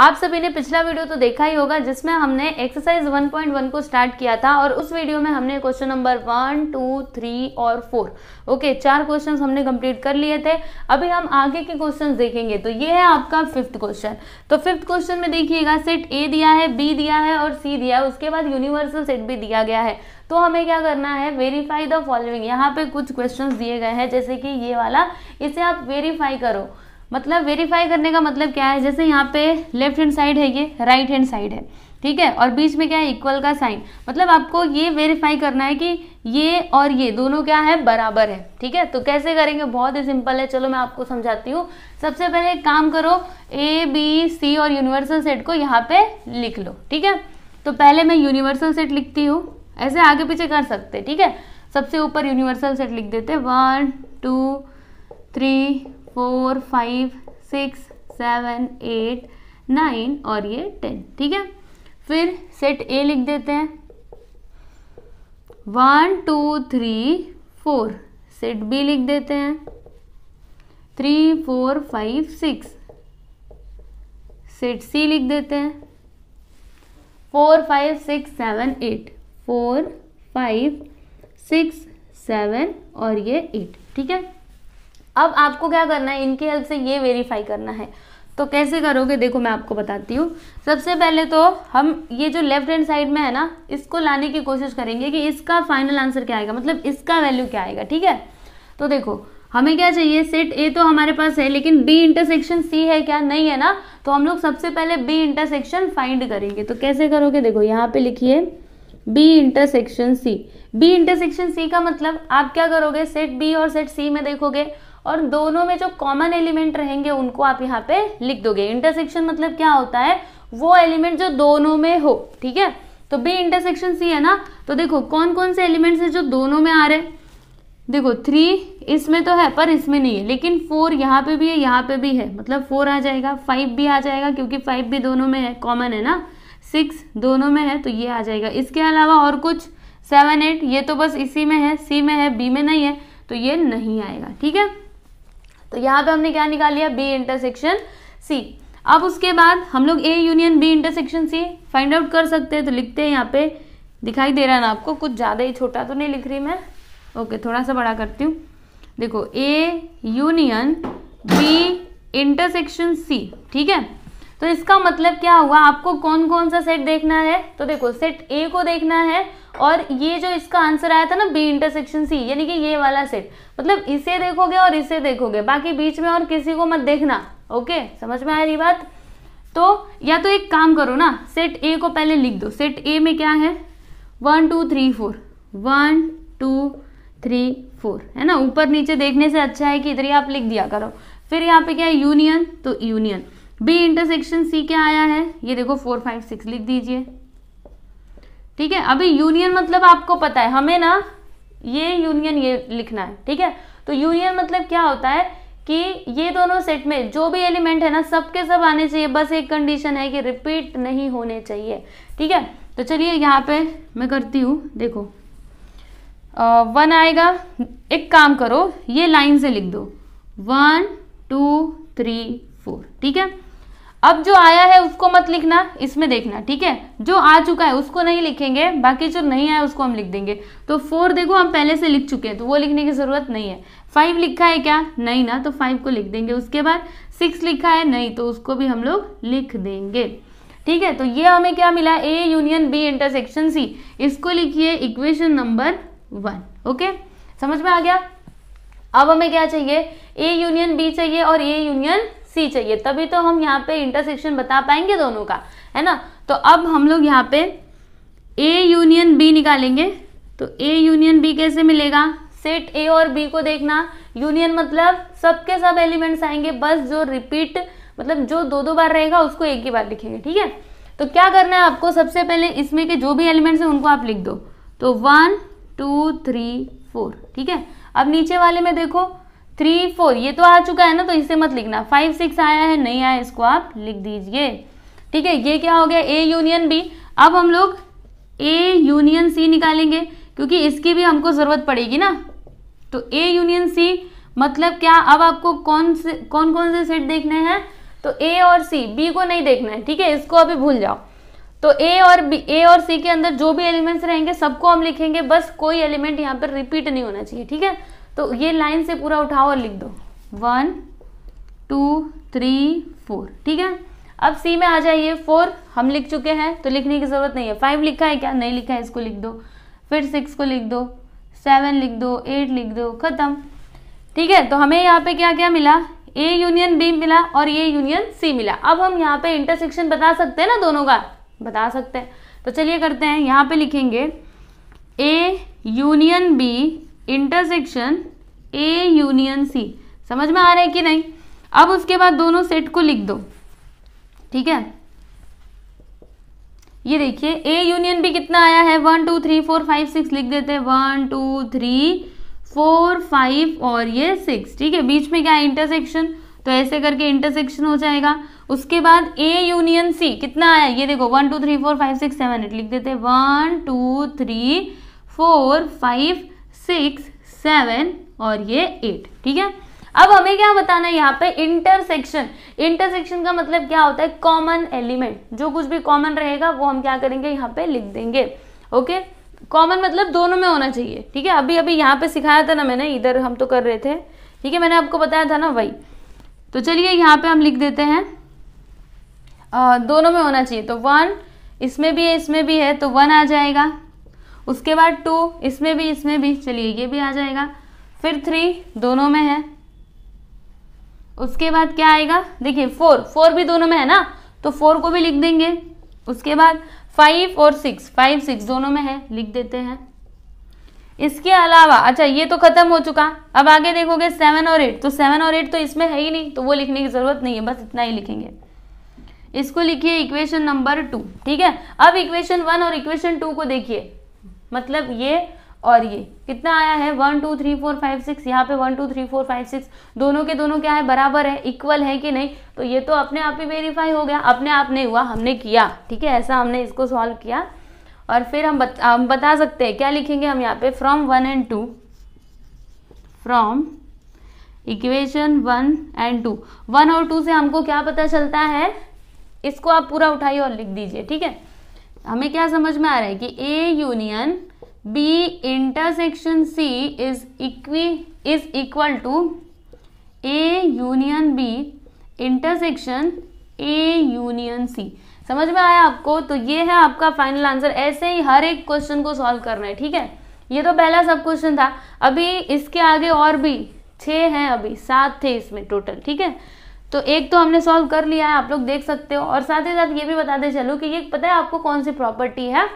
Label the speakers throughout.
Speaker 1: आप सभी ने पिछला वीडियो तो देखा ही होगा जिसमें हमने एक्सरसाइज 1.1 को स्टार्ट किया था और उस वीडियो में हमने question number one two three और फोर ओके चार क्वेश्चंस हमने कंप्लीट कर लिए थे अभी हम आगे के क्वेश्चंस देखेंगे तो ये है आपका फिफ्थ क्वेश्चन तो फिफ्थ क्वेश्चन में देखिएगा सेट ए दिया है बी दिया है और सी दिया है उसके बाद यूनिवर्सल सेट भी दिया गया है तो हमें क्या करना है वेरीफाई द फॉलोइंग यहाँ पे कुछ क्वेश्चन दिए गए हैं जैसे कि ये वाला इसे आप वेरीफाई करो मतलब वेरीफाई करने का मतलब क्या है जैसे यहाँ पे लेफ्ट हैंड साइड है ये राइट हैंड साइड है ठीक है और बीच में क्या है इक्वल का साइन मतलब आपको ये वेरीफाई करना है कि ये और ये दोनों क्या है बराबर है ठीक है तो कैसे करेंगे बहुत ही सिंपल है चलो मैं आपको समझाती हूँ सबसे पहले एक काम करो ए बी सी और यूनिवर्सल सेट को यहाँ पे लिख लो ठीक है तो पहले मैं यूनिवर्सल सेट लिखती हूँ ऐसे आगे पीछे कर सकते ठीक है सबसे ऊपर यूनिवर्सल सेट लिख देते one two three four five six seven eight nine और ये टेन ठीक है फिर सेट ए लिख देते हैं one two three four set B लिख देते हैं three four five six set C लिख देते हैं four five six seven eight four five six seven और ये एट ठीक है अब आपको क्या करना है इनकी हेल्प से ये वेरीफाई करना है तो कैसे करोगे देखो मैं आपको बताती हूँ सबसे पहले तो हम ये जो लेफ्ट हैंड साइड में है ना इसको लाने की कोशिश करेंगे कि इसका फाइनल आंसर क्या आएगा मतलब इसका वैल्यू क्या आएगा ठीक है तो देखो हमें क्या चाहिए सेट ए तो हमारे पास है लेकिन बी इंटरसेक्शन सी है क्या नहीं है ना तो हम लोग सबसे पहले बी इंटरसेक्शन फाइंड करेंगे तो कैसे करोगे देखो यहाँ पे लिखिए B intersection C B intersection C का मतलब आप क्या करोगे सेट बी और सेट सी में देखोगे और दोनों में जो कॉमन एलिमेंट रहेंगे उनको आप यहाँ पे लिख दोगे इंटरसेक्शन मतलब क्या होता है वो एलिमेंट जो दोनों में हो ठीक है तो बी इंटरसेक्शन सी है ना तो देखो कौन कौन से एलिमेंट है जो दोनों में आ रहे देखो थ्री इसमें तो है पर इसमें नहीं है लेकिन फोर यहाँ पे भी है यहाँ पे भी है मतलब फोर आ जाएगा फाइव भी आ जाएगा क्योंकि फाइव भी दोनों में है कॉमन है ना सिक्स दोनों में है तो ये आ जाएगा इसके अलावा और कुछ सेवन एट ये तो बस इसी में है सी में है बी में नहीं है तो ये नहीं आएगा ठीक है तो यहाँ पे हमने क्या निकाल लिया बी इंटरसेक्शन सी अब उसके बाद हम लोग A union B intersection C find out कर सकते हैं तो लिखते हैं यहाँ पे दिखाई दे रहा है ना आपको कुछ ज़्यादा ही छोटा तो नहीं लिख रही मैं ओके थोड़ा सा बड़ा करती हूँ देखो A union B intersection C ठीक है तो इसका मतलब क्या हुआ आपको कौन कौन सा सेट देखना है तो देखो सेट ए को देखना है और ये जो इसका आंसर आया था ना बी इंटरसेक्शन सी यानी कि ये वाला सेट मतलब इसे देखोगे और इसे देखोगे बाकी बीच में और किसी को मत देखना ओके समझ में आ रही बात तो या तो एक काम करो ना सेट ए को पहले लिख दो सेट ए में क्या है one two three four one two three four है ना ऊपर नीचे देखने से अच्छा है कि इधर ही आप लिख दिया करो फिर यहाँ पे क्या है यूनियन तो यूनियन बी इंटरसेक्शन सी क्या आया है ये देखो फोर फाइव सिक्स लिख दीजिए ठीक है अभी यूनियन मतलब आपको पता है हमें ना ये यूनियन ये लिखना है ठीक है तो यूनियन मतलब क्या होता है कि ये दोनों सेट में जो भी एलिमेंट है ना सबके सब आने चाहिए बस एक कंडीशन है कि रिपीट नहीं होने चाहिए ठीक है तो चलिए यहाँ पे मैं करती हूँ देखो आ, वन आएगा एक काम करो ये लाइन से लिख दो वन टू थ्री फोर ठीक है अब जो आया है उसको मत लिखना इसमें देखना ठीक है जो आ चुका है उसको नहीं लिखेंगे बाकी जो नहीं आया उसको हम लिख देंगे तो फोर देखो हम पहले से लिख चुके हैं तो वो लिखने की ज़रूरत नहीं है फाइव लिखा है क्या नहीं ना तो फाइव को लिख देंगे उसके बाद सिक्स लिखा है नहीं तो उसको भी हम लोग लिख देंगे ठीक है तो ये हमें क्या मिला A union B intersection C इसको लिखिए इक्वेशन नंबर वन ओके समझ में आ गया अब हमें क्या चाहिए ए यूनियन बी चाहिए और ए यूनियन सी चाहिए तभी तो हम यहाँ पे इंटरसेक्शन बता पाएंगे दोनों का है ना तो अब हम लोग यहाँ पे ए यूनियन बी निकालेंगे तो ए यूनियन बी कैसे मिलेगा सेट ए और बी को देखना यूनियन मतलब सबके सब एलिमेंट्स आएंगे बस जो रिपीट मतलब जो दो दो बार रहेगा उसको एक ही बार लिखेंगे ठीक है तो क्या करना है आपको सबसे पहले इसमें के जो भी एलिमेंट्स हैं उनको आप लिख दो तो वन टू थ्री फोर ठीक है अब नीचे वाले में देखो थ्री फोर ये तो आ चुका है ना तो इसे मत लिखना फाइव सिक्स आया है नहीं आया इसको आप लिख दीजिए ठीक है ये क्या हो गया ए यूनियन बी अब हम लोग ए यूनियन सी निकालेंगे क्योंकि इसकी भी हमको ज़रूरत पड़ेगी ना तो ए यूनियन सी मतलब क्या अब आपको कौन से कौन कौन से सेट देखने हैं तो ए और सी बी को नहीं देखना है ठीक है इसको अभी भूल जाओ तो ए और बी ए और सी के अंदर जो भी एलिमेंट्स रहेंगे सबको हम लिखेंगे बस कोई एलिमेंट यहाँ पर रिपीट नहीं होना चाहिए ठीक है तो ये लाइन से पूरा उठाओ और लिख दो वन टू थ्री फोर ठीक है अब सी में आ जाइए फोर हम लिख चुके हैं तो लिखने की ज़रूरत नहीं है फाइव लिखा है क्या नहीं लिखा है इसको लिख दो फिर सिक्स को लिख दो सेवन लिख दो एट लिख दो ख़त्म ठीक है तो हमें यहाँ पे क्या क्या मिला ए यूनियन बी मिला और ये यूनियन सी मिला अब हम यहाँ पे इंटरसेक्शन बता सकते हैं ना दोनों का बता सकते हैं तो चलिए करते हैं यहाँ पे लिखेंगे A union B intersection A union C समझ में आ रहा है कि नहीं अब उसके बाद दोनों सेट को लिख दो ठीक है ये देखिए ए यूनियन भी कितना आया है one two three four five six लिख देते हैं one two three four five और ये सिक्स ठीक है बीच में क्या है इंटरसेक्शन तो ऐसे करके इंटरसेक्शन हो जाएगा उसके बाद ए यूनियन सी कितना आया ये देखो one two three four five six seven eight लिख देते हैं one two three four five six seven और ये एट ठीक है अब हमें क्या बताना है यहाँ पे इंटरसेक्शन इंटरसेक्शन का मतलब क्या होता है कॉमन एलिमेंट जो कुछ भी कॉमन रहेगा वो हम क्या करेंगे यहाँ पे लिख देंगे ओके कॉमन मतलब दोनों में होना चाहिए ठीक है अभी अभी यहाँ पे सिखाया था ना मैंने इधर हम तो कर रहे थे ठीक है मैंने आपको बताया था ना वही तो चलिए यहाँ पे हम लिख देते हैं आ, दोनों में होना चाहिए तो वन इसमें भी है इसमें भी है तो वन आ जाएगा उसके बाद टू इसमें भी इसमें भी चलिए ये भी आ जाएगा फिर थ्री दोनों में है उसके बाद क्या आएगा देखिए फोर फोर भी दोनों में है ना तो फोर को भी लिख देंगे उसके बाद फाइव और सिक्स फाइव सिक्स दोनों में है लिख देते हैं इसके अलावा अच्छा ये तो खत्म हो चुका अब आगे देखोगे सेवन और एट तो सेवन और एट तो इसमें है ही नहीं तो वो लिखने की जरूरत नहीं है बस इतना ही लिखेंगे इसको लिखिए इक्वेशन नंबर टू ठीक है अब इक्वेशन वन और इक्वेशन टू को देखिए मतलब ये और ये कितना आया है one two three four five six यहाँ पे one two three four five six दोनों के दोनों क्या है बराबर है इक्वल है कि नहीं तो ये तो अपने आप ही वेरीफाई हो गया अपने आप नहीं हुआ हमने किया ठीक है ऐसा हमने इसको सॉल्व किया और फिर हम बता, हम बता सकते हैं क्या लिखेंगे हम यहाँ पे from one and two from equation one and two one और टू से हमको क्या पता चलता है इसको आप पूरा उठाइए और लिख दीजिए ठीक है हमें क्या समझ में आ रहा है कि A union B intersection C is equi is equal to A union B intersection A union C समझ में आया आपको तो ये है आपका फाइनल आंसर ऐसे ही हर एक क्वेश्चन को सॉल्व करना है ठीक है ये तो पहला सब क्वेश्चन था अभी इसके आगे और भी छह हैं अभी सात थे इसमें टोटल ठीक है तो एक तो हमने सॉल्व कर लिया है आप लोग देख सकते हो और साथ ही साथ ये भी बताते चलो कि ये पता है आपको कौन सी प्रॉपर्टी है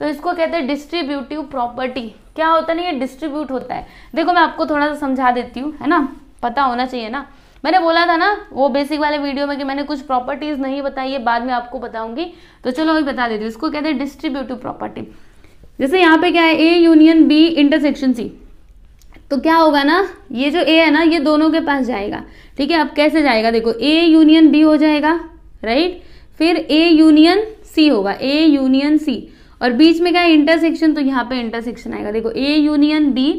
Speaker 1: तो इसको कहते हैं डिस्ट्रीब्यूटिव प्रॉपर्टी क्या होता है ये डिस्ट्रीब्यूट होता है देखो मैं आपको थोड़ा सा समझा देती हूँ है ना पता होना चाहिए ना मैंने बोला था ना वो बेसिक वाले वीडियो में कि मैंने कुछ प्रॉपर्टीज नहीं बताई है बाद में आपको बताऊंगी तो चलो मैं बता देती हूँ इसको कहते हैं डिस्ट्रीब्यूटिव प्रॉपर्टी जैसे यहाँ पे क्या है A union B intersection C तो क्या होगा ना ये जो ए है ना ये दोनों के पास जाएगा ठीक है अब कैसे जाएगा देखो ए यूनियन बी हो जाएगा राइट फिर ए यूनियन सी होगा ए यूनियन सी और बीच में क्या है इंटरसेक्शन तो यहाँ पे इंटरसेक्शन आएगा देखो ए यूनियन बी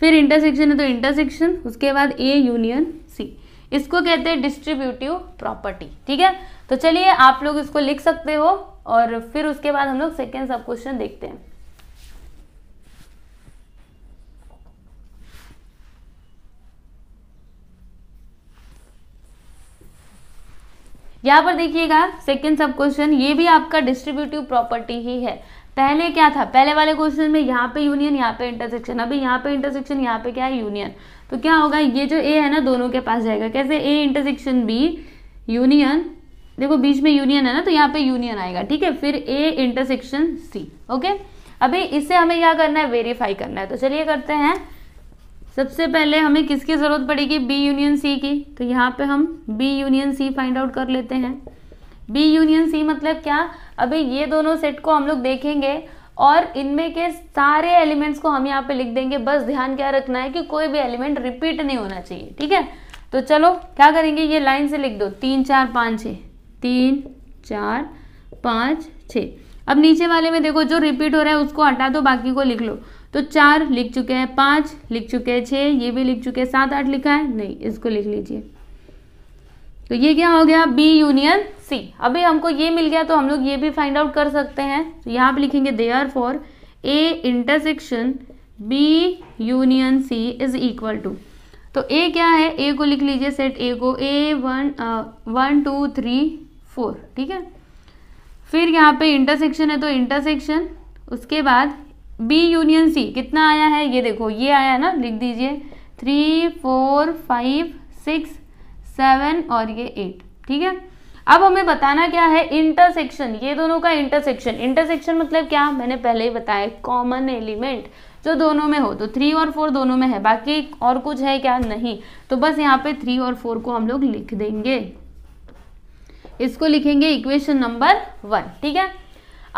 Speaker 1: फिर इंटरसेक्शन है तो इंटरसेक्शन उसके बाद ए यूनियन सी इसको कहते हैं डिस्ट्रीब्यूटिव प्रॉपर्टी ठीक है तो चलिए आप लोग इसको लिख सकते हो और फिर उसके बाद हम लोग सेकेंड सब क्वेश्चन देखते हैं यहाँ पर देखिएगा सेकेंड सब क्वेश्चन ये भी आपका डिस्ट्रीब्यूटिव प्रॉपर्टी ही है पहले क्या था पहले वाले क्वेश्चन में यहाँ पे यूनियन यहाँ पे इंटरसेक्शन अभी यहाँ पे इंटरसेक्शन यहाँ पे क्या है यूनियन तो क्या होगा ये जो ए है ना दोनों के पास जाएगा कैसे ए इंटरसेक्शन बी यूनियन देखो बीच में यूनियन है ना तो यहाँ पे यूनियन आएगा ठीक है फिर ए इंटरसेक्शन सी ओके अभी इससे हमें क्या करना है वेरीफाई करना है तो चलिए करते हैं सबसे पहले हमें किसकी ज़रूरत पड़ेगी बी यूनियन सी की तो यहाँ पे हम B union C find out कर लेते हैं बी यूनियन सी मतलब क्या अभी ये दोनों सेट को हम लोग देखेंगे और इनमें के सारे एलिमेंट्स को हम यहाँ पे लिख देंगे बस ध्यान क्या रखना है कि कोई भी एलिमेंट रिपीट नहीं होना चाहिए ठीक है तो चलो क्या करेंगे ये लाइन से लिख दो तीन चार पाँच छ तीन चार पाँच छ अब नीचे वाले में देखो जो रिपीट हो रहा है उसको हटा दो बाकी को लिख लो तो चार लिख चुके हैं पांच लिख चुके हैं छह ये भी लिख चुके हैं सात आठ लिखा है नहीं इसको लिख लीजिए तो ये क्या हो गया बी यूनियन सी अभी हमको ये मिल गया तो हम लोग ये भी फाइंड आउट कर सकते हैं तो यहां पर लिखेंगे R for A intersection B union C is equal to तो ए क्या है ए को लिख लीजिए सेट ए को A one one two three four ठीक है फिर यहाँ पे इंटरसेक्शन है तो इंटरसेक्शन उसके बाद बी यूनियन सी कितना आया है ये देखो ये आया है ना लिख दीजिए three four five six seven और ये एट ठीक है अब हमें बताना क्या है इंटरसेक्शन ये दोनों का इंटरसेक्शन इंटरसेक्शन मतलब क्या मैंने पहले ही बताया कॉमन एलिमेंट जो दोनों में हो तो थ्री और फोर दोनों में है बाकी और कुछ है क्या नहीं तो बस यहाँ पे थ्री और फोर को हम लोग लिख देंगे इसको लिखेंगे इक्वेशन नंबर वन ठीक है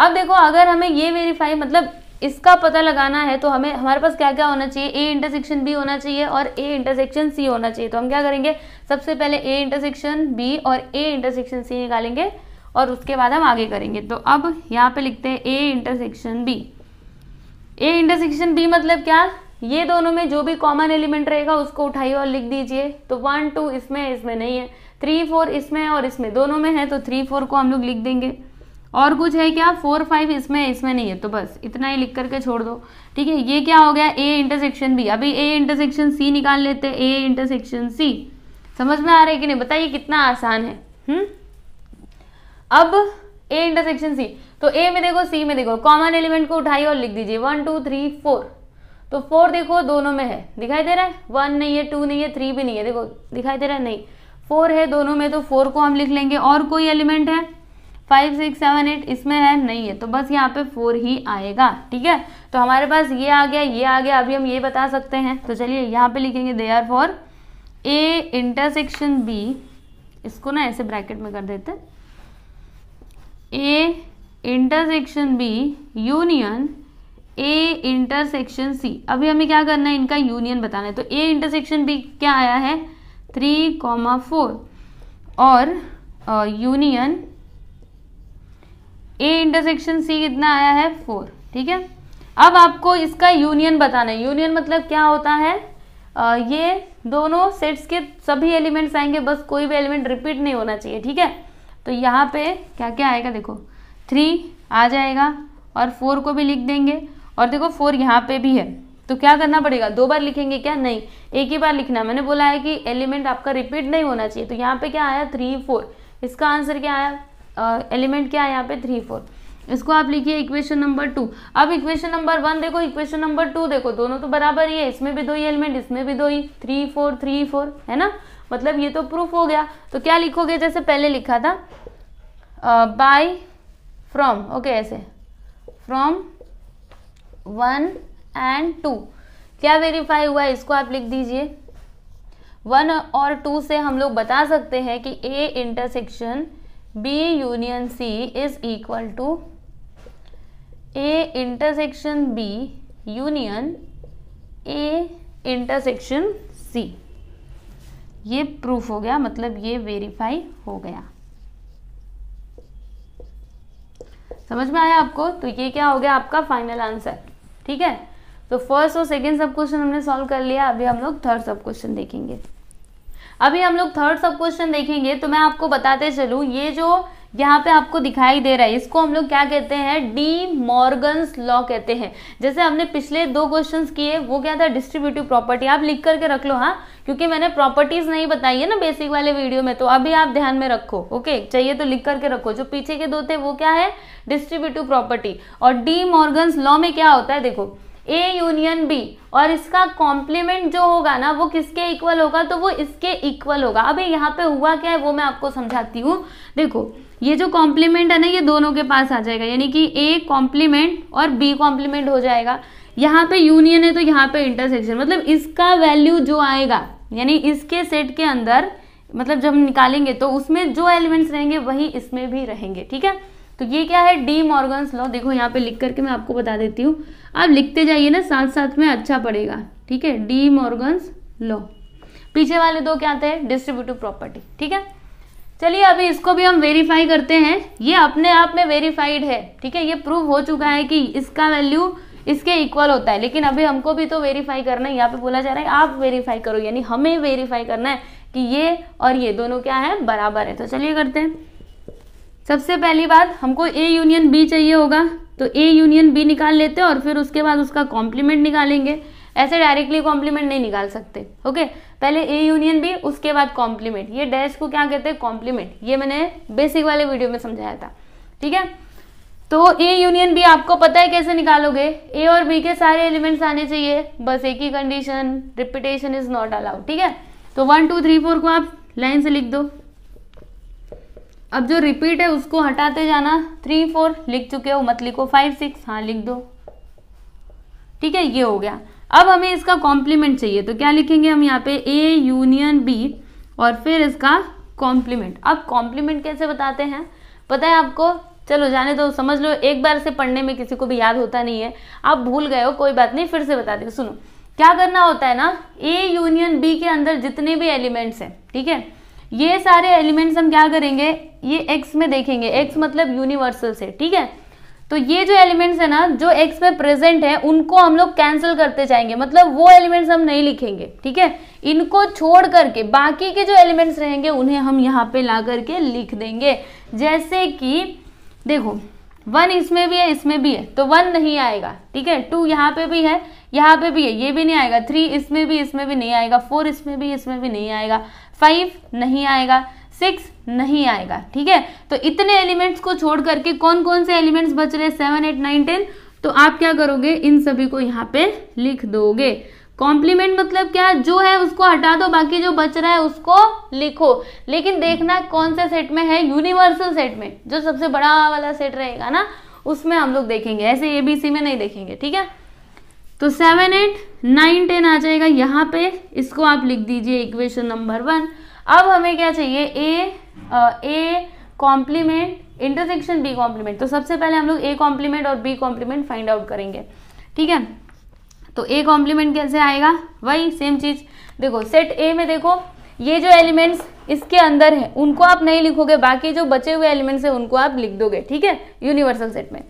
Speaker 1: अब देखो अगर हमें ये वेरीफाई मतलब इसका पता लगाना है तो हमें हमारे पास क्या क्या होना चाहिए ए इंटरसेक्शन बी होना चाहिए और ए इंटरसेक्शन सी होना चाहिए तो हम क्या करेंगे सबसे पहले ए इंटरसेक्शन बी और ए इंटरसेक्शन सी निकालेंगे और उसके बाद हम आगे करेंगे तो अब यहाँ पे लिखते हैं A intersection B A intersection B मतलब क्या ये दोनों में जो भी कॉमन एलिमेंट रहेगा उसको उठाइए और लिख दीजिए तो वन टू इसमें इसमें नहीं है थ्री फोर इसमें और इसमें दोनों में है तो थ्री फोर को हम लोग लिख देंगे और कुछ है क्या फोर फाइव इसमें इसमें नहीं है तो बस इतना ही लिख करके छोड़ दो ठीक है ये क्या हो गया ए इंटरसेक्शन बी अभी ए इंटरसेक्शन सी निकाल लेते हैं ए इंटरसेक्शन सी समझ में आ रहा है कि नहीं बताइए कितना आसान है हम्म अब ए इंटरसेक्शन सी तो ए में देखो सी में देखो कॉमन एलिमेंट को उठाइए और लिख दीजिए वन टू थ्री फोर तो फोर देखो दोनों में है दिखाई दे रहा है वन नहीं है टू नहीं है थ्री भी नहीं है देखो दिखाई दे रहा है नहीं फोर है दोनों में तो फोर को हम लिख लेंगे और कोई एलिमेंट है फाइव सिक्स सेवन एट इसमें है नहीं है तो बस यहाँ पे फोर ही आएगा ठीक है तो हमारे पास ये आ गया ये आ गया अभी हम ये बता सकते हैं तो चलिए यहाँ पे लिखेंगे are for A intersection B इसको ना ऐसे ब्रैकेट में कर देते A intersection B union A intersection C अभी हमें क्या करना है इनका यूनियन बताना है तो ए इंटरसेक्शन बी क्या आया है थ्री कॉमा फोर और union uh, A intersection C कितना आया है फोर ठीक है अब आपको इसका यूनियन बताना है यूनियन मतलब क्या होता है आ, ये दोनों सेट्स के सभी एलिमेंट्स आएंगे बस कोई भी एलिमेंट रिपीट नहीं होना चाहिए ठीक है तो यहाँ पे क्या क्या आएगा देखो थ्री आ जाएगा और फोर को भी लिख देंगे और देखो फोर यहाँ पे भी है तो क्या करना पड़ेगा दो बार लिखेंगे क्या नहीं एक ही बार लिखना मैंने बोला है कि एलिमेंट आपका रिपीट नहीं होना चाहिए तो यहाँ पे क्या आया थ्री फोर इसका आंसर क्या आया एलिमेंट क्या है यहाँ पे थ्री फोर इसको आप लिखिए इक्वेशन नंबर टू अब इक्वेशन नंबर वन देखो इक्वेशन नंबर टू देखो दोनों तो बराबर ही है इसमें भी दो ही एलिमेंट इसमें भी दो ही थ्री फोर थ्री फोर है ना मतलब ये तो प्रूफ हो गया तो क्या लिखोगे जैसे पहले लिखा था बाय फ्रॉम ओके ऐसे फ्रॉम वन एंड टू क्या वेरीफाई हुआ है इसको आप लिख दीजिए वन और टू से हम लोग बता सकते हैं कि A intersection B union C is equal to A intersection B union A intersection C ये प्रूफ हो गया मतलब ये वेरीफाई हो गया समझ में आया आपको तो ये क्या हो गया आपका फाइनल आंसर ठीक है तो फर्स्ट और सेकेंड सब क्वेश्चन हमने सॉल्व कर लिया अभी हम लोग थर्ड सब क्वेश्चन देखेंगे अभी हम लोग थर्ड सब क्वेश्चन देखेंगे तो मैं आपको बताते चलूँ ये जो यहाँ पे आपको दिखाई दे रहा है इसको हम लोग क्या कहते हैं डी मॉर्गन्स लॉ कहते हैं जैसे हमने पिछले दो क्वेश्चंस किए वो क्या था डिस्ट्रीब्यूटिव प्रॉपर्टी आप लिख करके रख लो हाँ क्योंकि मैंने प्रॉपर्टीज नहीं बताई है ना बेसिक वाले वीडियो में तो अभी आप ध्यान में रखो ओके चाहिए तो लिख करके रखो जो पीछे के दो थे वो क्या है डिस्ट्रीब्यूटिव प्रॉपर्टी और डी मॉर्गन्स लॉ में क्या होता है देखो ए यूनियन बी और इसका कॉम्प्लीमेंट जो होगा ना वो किसके इक्वल होगा तो वो इसके इक्वल होगा अबे यहाँ पे हुआ क्या है वो मैं आपको समझाती हूँ देखो ये जो कॉम्प्लीमेंट है ना ये दोनों के पास आ जाएगा यानी कि ए कॉम्प्लीमेंट और बी कॉम्प्लीमेंट हो जाएगा यहाँ पे यूनियन है तो यहाँ पे इंटरसेक्शन मतलब इसका वैल्यू जो आएगा यानी इसके सेट के अंदर मतलब जब निकालेंगे तो उसमें जो एलिमेंट्स रहेंगे वही इसमें भी रहेंगे ठीक है तो ये क्या है डी मॉर्गन्स लॉ देखो यहाँ पे लिख करके मैं आपको बता देती हूँ आप लिखते जाइए ना साथ साथ में अच्छा पड़ेगा ठीक है डी मॉर्गन्स लॉ पीछे वाले दो क्या आते हैं डिस्ट्रीब्यूटिव प्रॉपर्टी ठीक है चलिए अभी इसको भी हम वेरीफाई करते हैं ये अपने आप में वेरीफाइड है ठीक है ये प्रूव हो चुका है कि इसका वैल्यू इसके इक्वल होता है लेकिन अभी हमको भी तो वेरीफाई करना है यहाँ पे बोला जा रहा है आप वेरीफाई करो यानी हमें वेरीफाई करना है कि ये और ये दोनों क्या है बराबर है तो चलिए करते हैं सबसे पहली बात हमको ए यूनियन बी चाहिए होगा तो ए यूनियन बी निकाल लेते हैं और फिर उसके बाद उसका कॉम्प्लीमेंट निकालेंगे ऐसे डायरेक्टली कॉम्प्लीमेंट नहीं निकाल सकते ओके पहले ए यूनियन बी उसके बाद कॉम्प्लीमेंट ये डैश को क्या कहते हैं कॉम्प्लीमेंट ये मैंने बेसिक वाले वीडियो में समझाया था ठीक है तो ए यूनियन बी आपको पता है कैसे निकालोगे ए और बी के सारे एलिमेंट्स आने चाहिए बस एक ही condition repetition is not allowed ठीक है तो वन टू थ्री फोर को आप लाइन से लिख दो अब जो रिपीट है उसको हटाते जाना थ्री फोर लिख चुके हो मत लिखो फाइव सिक्स हाँ लिख दो ठीक है ये हो गया अब हमें इसका कॉम्प्लीमेंट चाहिए तो क्या लिखेंगे हम यहाँ पे ए यूनियन बी और फिर इसका कॉम्प्लीमेंट अब कॉम्प्लीमेंट कैसे बताते हैं पता है आपको चलो जाने दो समझ लो एक बार से पढ़ने में किसी को भी याद होता नहीं है आप भूल गए हो कोई बात नहीं फिर से बता दें सुनो क्या करना होता है ना ए यूनियन बी के अंदर जितने भी एलिमेंट्स हैं ठीक है थीके? ये सारे एलिमेंट्स हम क्या करेंगे ये एक्स में देखेंगे एक्स मतलब यूनिवर्सल से ठीक है तो ये जो एलिमेंट्स है ना जो एक्स में प्रेजेंट है उनको हम लोग कैंसिल करते जाएंगे मतलब वो एलिमेंट्स हम नहीं लिखेंगे ठीक है इनको छोड़ करके बाकी के जो एलिमेंट्स रहेंगे उन्हें हम यहाँ पे ला करके लिख देंगे जैसे कि देखो वन इसमें भी है इसमें भी है तो वन नहीं आएगा ठीक है टू यहाँ पे भी है यहाँ पे भी है ये भी नहीं आएगा थ्री इसमें भी इसमें भी नहीं आएगा फोर इसमें भी इसमें भी नहीं आएगा फाइव नहीं आएगा सिक्स नहीं आएगा ठीक है तो इतने एलिमेंट्स को छोड़ करके कौन कौन से एलिमेंट्स बच रहे सेवन एट नाइन टेन तो आप क्या करोगे इन सभी को यहाँ पे लिख दोगे कॉम्प्लीमेंट मतलब क्या जो है उसको हटा दो बाकी जो बच रहा है उसको लिखो लेकिन देखना कौन से सेट में है यूनिवर्सल सेट में जो सबसे बड़ा वाला सेट रहेगा ना उसमें हम लोग देखेंगे ऐसे एबीसी में नहीं देखेंगे ठीक है तो सेवन एट नाइन टेन आ जाएगा यहाँ पे इसको आप लिख दीजिए इक्वेशन नंबर वन अब हमें क्या चाहिए A A complement intersection B complement तो सबसे पहले हम लोग ए कॉम्प्लीमेंट और बी कॉम्प्लीमेंट फाइंड आउट करेंगे ठीक है तो ए कॉम्प्लीमेंट कैसे आएगा वही सेम चीज़ देखो सेट ए में देखो ये जो एलिमेंट्स इसके अंदर है उनको आप नहीं लिखोगे बाकी जो बचे हुए एलिमेंट्स हैं उनको आप लिख दोगे ठीक है यूनिवर्सल सेट में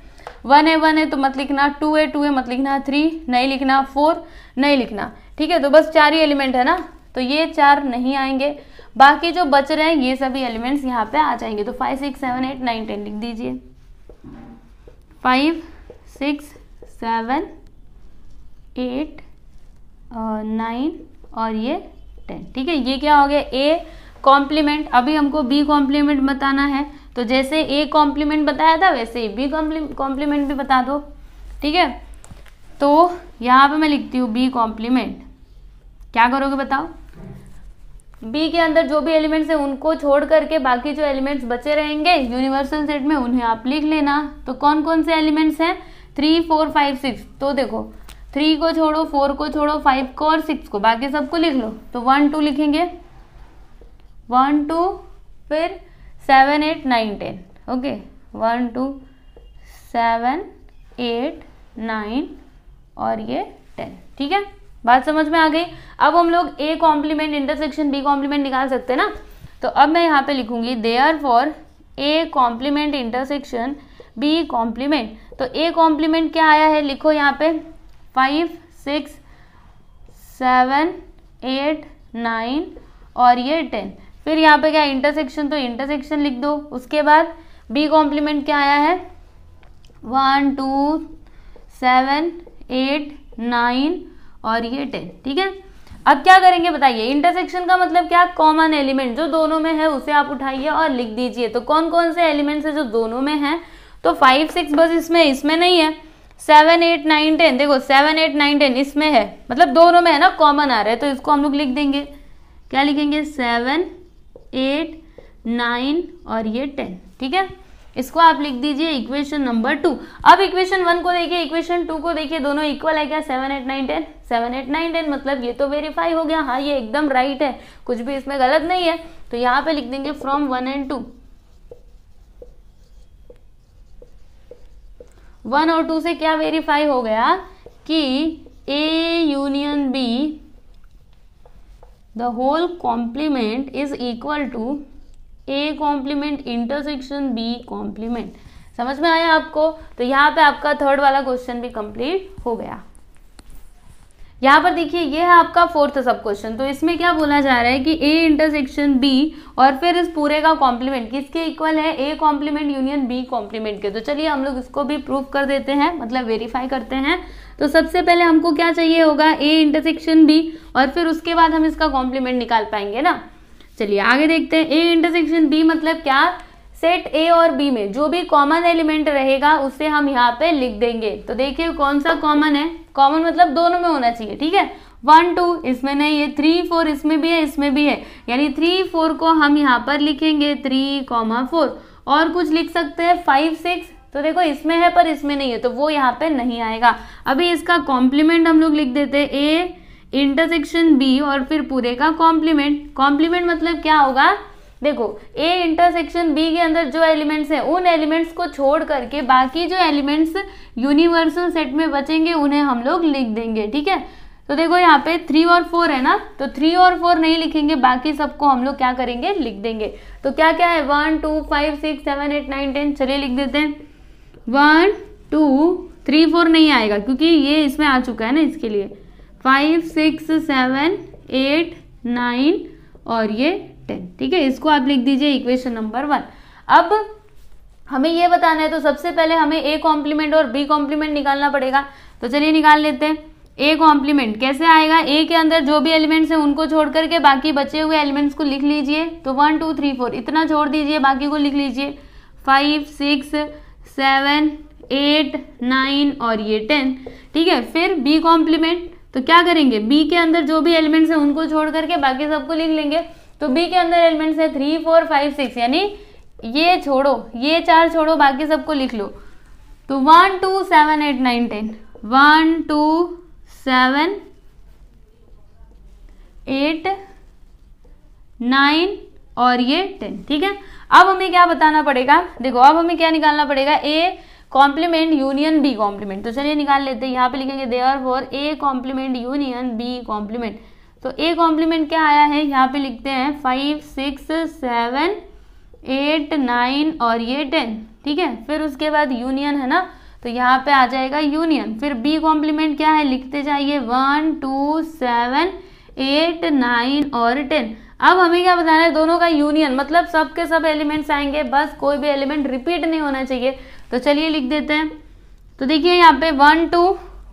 Speaker 1: वन है वन है तो मत लिखना टू है टू है मत लिखना थ्री नहीं लिखना फोर नहीं लिखना ठीक है तो बस चार ही एलिमेंट है ना तो ये चार नहीं आएंगे बाकी जो बच रहे हैं ये सभी एलिमेंट्स यहाँ पे आ जाएंगे तो five six seven eight nine ten लिख दीजिए five six seven eight nine और ये टेन ठीक है ये क्या हो गया ए कॉम्प्लीमेंट अभी हमको बी कॉम्प्लीमेंट बताना है तो जैसे ए कॉम्प्लीमेंट बताया था वैसे बी कॉम्प्लीमेंट भी बता दो ठीक है तो यहाँ पे मैं लिखती हूँ बी कॉम्प्लीमेंट क्या करोगे बताओ बी के अंदर जो भी एलिमेंट्स हैं उनको छोड़ करके बाकी जो एलिमेंट्स बचे रहेंगे यूनिवर्सल सेट में उन्हें आप लिख लेना तो कौन कौन से एलिमेंट्स हैं थ्री फोर फाइव सिक्स तो देखो थ्री को छोड़ो फोर को छोड़ो फाइव को और सिक्स को बाकी सबको लिख लो तो वन टू लिखेंगे वन टू फिर seven eight nine ten okay one two seven eight nine और ये टेन ठीक है बात समझ में आ गई अब हम लोग A complement intersection B complement निकाल सकते हैं ना तो अब मैं यहाँ पे लिखूंगी are for A complement intersection B complement तो ए कॉम्प्लीमेंट क्या आया है लिखो यहाँ पे five six seven eight nine और ये टेन फिर यहाँ पे क्या इंटरसेक्शन तो इंटरसेक्शन लिख दो उसके बाद बी कॉम्प्लीमेंट क्या आया है one two seven eight nine और ये टेन ठीक है अब क्या करेंगे बताइए इंटरसेक्शन का मतलब क्या कॉमन एलिमेंट जो दोनों में है उसे आप उठाइए और लिख दीजिए तो कौन कौन से एलिमेंट्स है जो दोनों में है तो फाइव सिक्स बस इसमें इसमें नहीं है सेवन एट नाइन टेन देखो सेवन एट नाइन टेन इसमें है मतलब दोनों में है ना कॉमन आ रहा है तो इसको हम लोग लिख देंगे क्या लिखेंगे सेवन एट नाइन और ये टेन ठीक है इसको आप लिख दीजिए इक्वेशन नंबर टू अब इक्वेशन वन को देखिए इक्वेशन टू को देखिए दोनों इक्वल है क्या seven eight nine ten seven eight nine ten मतलब ये तो वेरीफाई हो गया हाँ ये एकदम राइट है कुछ भी इसमें गलत नहीं है तो यहाँ पे लिख देंगे from one and two one और टू से क्या वेरीफाई हो गया कि A union B the whole complement is equal to A complement intersection B complement समझ में आया आपको तो यहाँ पे आपका थर्ड वाला क्वेश्चन भी कंप्लीट हो गया यहाँ पर देखिए ये है आपका फोर्थ सब क्वेश्चन तो इसमें क्या बोला जा रहा है कि ए इंटरसेक्शन बी और फिर इस पूरे का कॉम्प्लीमेंट किसके इक्वल है A complement union B complement के तो चलिए हम लोग इसको भी प्रूव कर देते हैं मतलब वेरीफाई करते हैं तो सबसे पहले हमको क्या चाहिए होगा ए इंटरसेक्शन बी और फिर उसके बाद हम इसका कॉम्प्लीमेंट निकाल पाएंगे ना चलिए आगे देखते हैं ए इंटरसेक्शन बी मतलब क्या सेट ए और बी में जो भी कॉमन एलिमेंट रहेगा उसे हम यहाँ पे लिख देंगे तो देखिए कौन सा कॉमन है कॉमन मतलब दोनों में होना चाहिए ठीक है वन टू इसमें नहीं है थ्री फोर इसमें भी है इसमें भी है यानी थ्री फोर को हम यहाँ पर लिखेंगे थ्री कॉमा फोर और कुछ लिख सकते हैं फाइव सिक्स तो देखो इसमें है पर इसमें नहीं है तो वो यहाँ पे नहीं आएगा अभी इसका कॉम्प्लीमेंट हम लोग लिख देते हैं ए इंटरसेक्शन बी और फिर पूरे का कॉम्प्लीमेंट कॉम्प्लीमेंट मतलब क्या होगा देखो ए इंटरसेक्शन बी के अंदर जो एलिमेंट्स हैं उन एलिमेंट्स को छोड़ करके बाकी जो एलिमेंट्स यूनिवर्सल सेट में बचेंगे उन्हें हम लोग लिख देंगे ठीक है तो देखो यहाँ पे थ्री और फोर है ना तो थ्री और फोर नहीं लिखेंगे बाकी सबको हम लोग क्या करेंगे लिख देंगे तो क्या क्या है one two five six seven eight nine ten चलिए लिख देते हैं वन टू थ्री फोर नहीं आएगा क्योंकि ये इसमें आ चुका है ना इसके लिए five six seven eight nine और ये टेन ठीक है इसको आप लिख दीजिए इक्वेशन नंबर वन अब हमें ये बताना है तो सबसे पहले हमें ए कॉम्प्लीमेंट और बी कॉम्प्लीमेंट निकालना पड़ेगा तो चलिए निकाल लेते हैं ए कॉम्प्लीमेंट कैसे आएगा ए के अंदर जो भी एलिमेंट्स हैं उनको छोड़ करके बाकी बचे हुए एलिमेंट्स को लिख लीजिए तो वन टू थ्री फोर इतना छोड़ दीजिए बाकी को लिख लीजिए five six seven eight nine और ये टेन ठीक है फिर बी कॉम्प्लीमेंट तो क्या करेंगे बी के अंदर जो भी एलिमेंट्स हैं उनको छोड़ करके बाकी सबको लिख लेंगे तो बी के अंदर एलिमेंट्स है थ्री फोर फाइव सिक्स यानी ये छोड़ो ये चार छोड़ो बाकी सबको लिख लो तो one two seven eight nine ten one two seven eight nine और ये टेन ठीक है अब हमें क्या बताना पड़ेगा देखो अब हमें क्या निकालना पड़ेगा A complement union B complement तो चलिए निकाल लेते हैं यहाँ पे लिखेंगे therefore A complement union B complement तो ए कॉम्प्लीमेंट क्या आया है यहाँ पे लिखते हैं five six seven eight nine और ये टेन ठीक है फिर उसके बाद यूनियन है ना तो यहाँ पे आ जाएगा यूनियन फिर बी कॉम्प्लीमेंट क्या है लिखते जाइए one two seven eight nine और टेन अब हमें क्या बताना है दोनों का यूनियन मतलब सब के सब एलिमेंट्स आएंगे बस कोई भी एलिमेंट रिपीट नहीं होना चाहिए तो चलिए लिख देते हैं तो देखिए यहाँ पे वन टू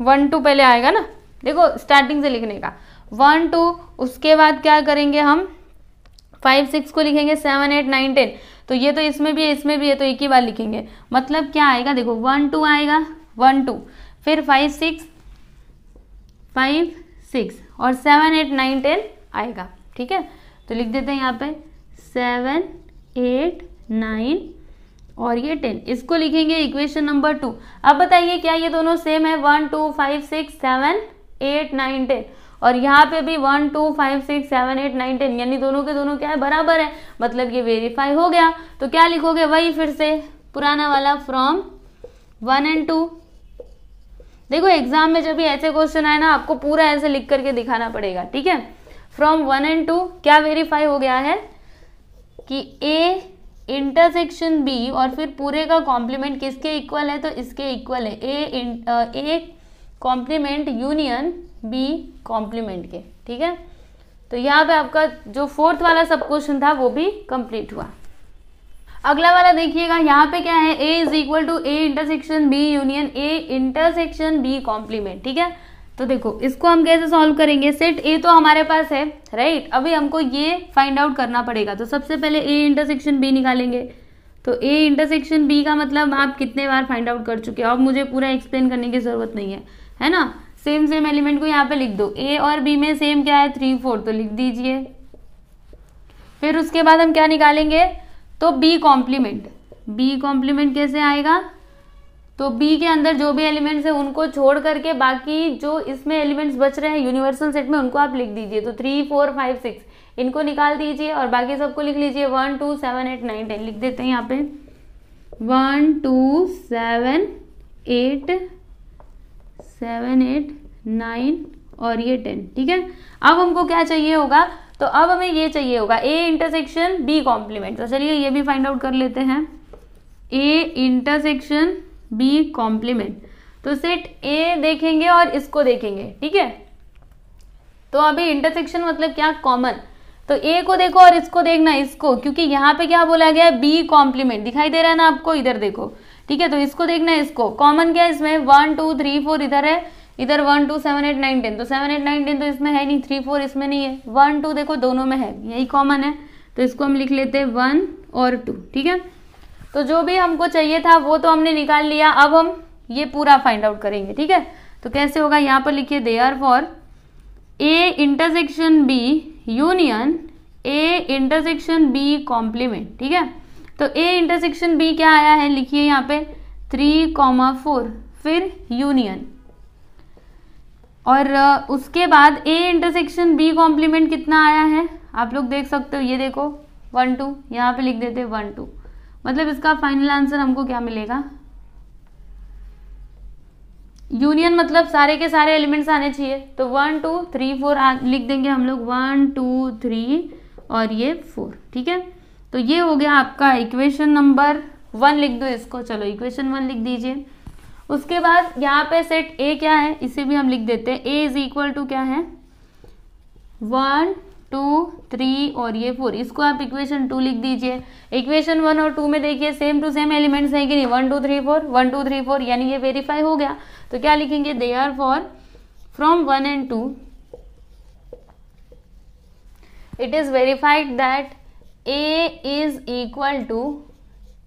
Speaker 1: वन टू पहले आएगा ना देखो स्टार्टिंग से लिखने का वन टू उसके बाद क्या करेंगे हम फाइव सिक्स को लिखेंगे सेवन एट नाइन टेन तो ये तो इसमें भी है इसमें भी है तो एक ही बार लिखेंगे मतलब क्या आएगा देखो वन टू आएगा वन टू फिर फाइव सिक्स फाइव सिक्स और सेवन एट नाइन टेन आएगा ठीक है तो लिख देते हैं यहाँ पे सेवन एट नाइन और ये टेन इसको लिखेंगे इक्वेशन नंबर टू अब बताइए क्या ये दोनों सेम है one two five six seven eight nine ten और यहाँ पे भी one two five six seven eight nine ten यानी दोनों के दोनों क्या है बराबर है मतलब ये वेरीफाई हो गया तो क्या लिखोगे वही फिर से पुराना वाला फ्रॉम वन एंड टू देखो एग्जाम में जब भी ऐसे क्वेश्चन आए ना आपको पूरा ऐसे लिख करके दिखाना पड़ेगा ठीक है फ्रॉम वन एंड टू क्या वेरीफाई हो गया है कि ए इंटरसेक्शन बी और फिर पूरे का कॉम्प्लीमेंट किसके इक्वल है तो इसके इक्वल है A A complement union B complement के ठीक है तो यहाँ पे आपका जो फोर्थ वाला सब क्वेश्चन था वो भी कंप्लीट हुआ अगला वाला देखिएगा यहाँ पे क्या है A is equal to A intersection B union A intersection B complement ठीक है तो देखो इसको हम कैसे सॉल्व करेंगे सेट ए तो हमारे पास है राइट अभी हमको ये फाइंड आउट करना पड़ेगा तो सबसे पहले ए इंटरसेक्शन बी निकालेंगे तो ए इंटरसेक्शन बी का मतलब आप कितने बार फाइंड आउट कर चुके हो अब मुझे पूरा एक्सप्लेन करने की ज़रूरत नहीं है है ना सेम सेम एलिमेंट को यहाँ पे लिख दो ए और बी में सेम क्या है थ्री फोर तो लिख दीजिए फिर उसके बाद हम क्या निकालेंगे तो बी कॉम्प्लीमेंट बी कॉम्प्लीमेंट कैसे आएगा तो बी के अंदर जो भी एलिमेंट्स है उनको छोड़ करके बाकी जो इसमें एलिमेंट्स बच रहे हैं यूनिवर्सल सेट में उनको आप लिख दीजिए तो थ्री फोर फाइव सिक्स इनको निकाल दीजिए और बाकी सबको लिख लीजिए one two seven eight nine ten लिख देते हैं यहाँ पे one two seven eight seven eight nine और ये टेन ठीक है अब हमको क्या चाहिए होगा तो अब हमें ये चाहिए होगा ए इंटरसेक्शन बी कॉम्प्लीमेंट तो चलिए ये भी फाइंड आउट कर लेते हैं ए इंटरसेक्शन बी कॉम्प्लीमेंट तो सेट ए देखेंगे और इसको देखेंगे ठीक है तो अभी इंटरसेक्शन मतलब क्या कॉमन तो ए को देखो और इसको देखना इसको क्योंकि यहाँ पे क्या बोला गया है बी कॉम्प्लीमेंट दिखाई दे रहा है ना आपको इधर देखो ठीक है तो इसको देखना है इसको कॉमन क्या है इसमें वन टू थ्री फोर इधर है इधर one two seven eight nine ten तो सेवन एट नाइन टेन तो इसमें है नहीं थ्री फोर इसमें नहीं है वन टू देखो दोनों में है यही कॉमन है तो इसको हम लिख लेते हैं वन और टू ठीक है तो जो भी हमको चाहिए था वो तो हमने निकाल लिया अब हम ये पूरा फाइंड आउट करेंगे ठीक है तो कैसे होगा यहाँ पर लिखिए are for A intersection B union A intersection B complement ठीक है तो ए इंटरसेक्शन बी क्या आया है लिखिए यहां पे थ्री कॉमा फोर फिर यूनियन और उसके बाद ए इंटरसेक्शन बी कॉम्प्लीमेंट कितना आया है आप लोग देख सकते हो ये देखो वन टू यहां पे लिख देते वन टू मतलब इसका फाइनल आंसर हमको क्या मिलेगा यूनियन मतलब सारे के सारे एलिमेंट्स आने चाहिए तो वन टू थ्री फोर लिख देंगे हम लोग वन टू थ्री और ये फोर ठीक है तो ये हो गया आपका इक्वेशन नंबर वन लिख दो इसको चलो इक्वेशन वन लिख दीजिए उसके बाद यहाँ पे सेट ए क्या है इसे भी हम लिख देते हैं ए इज इक्वल टू क्या है वन टू थ्री और ये फोर इसको आप इक्वेशन टू लिख दीजिए इक्वेशन वन और टू में देखिए सेम टू सेम एलिमेंट्स है कि नहीं one two three four one two three four यानी ये वेरीफाई हो गया तो क्या लिखेंगे therefore from one and two it is verified that A is equal to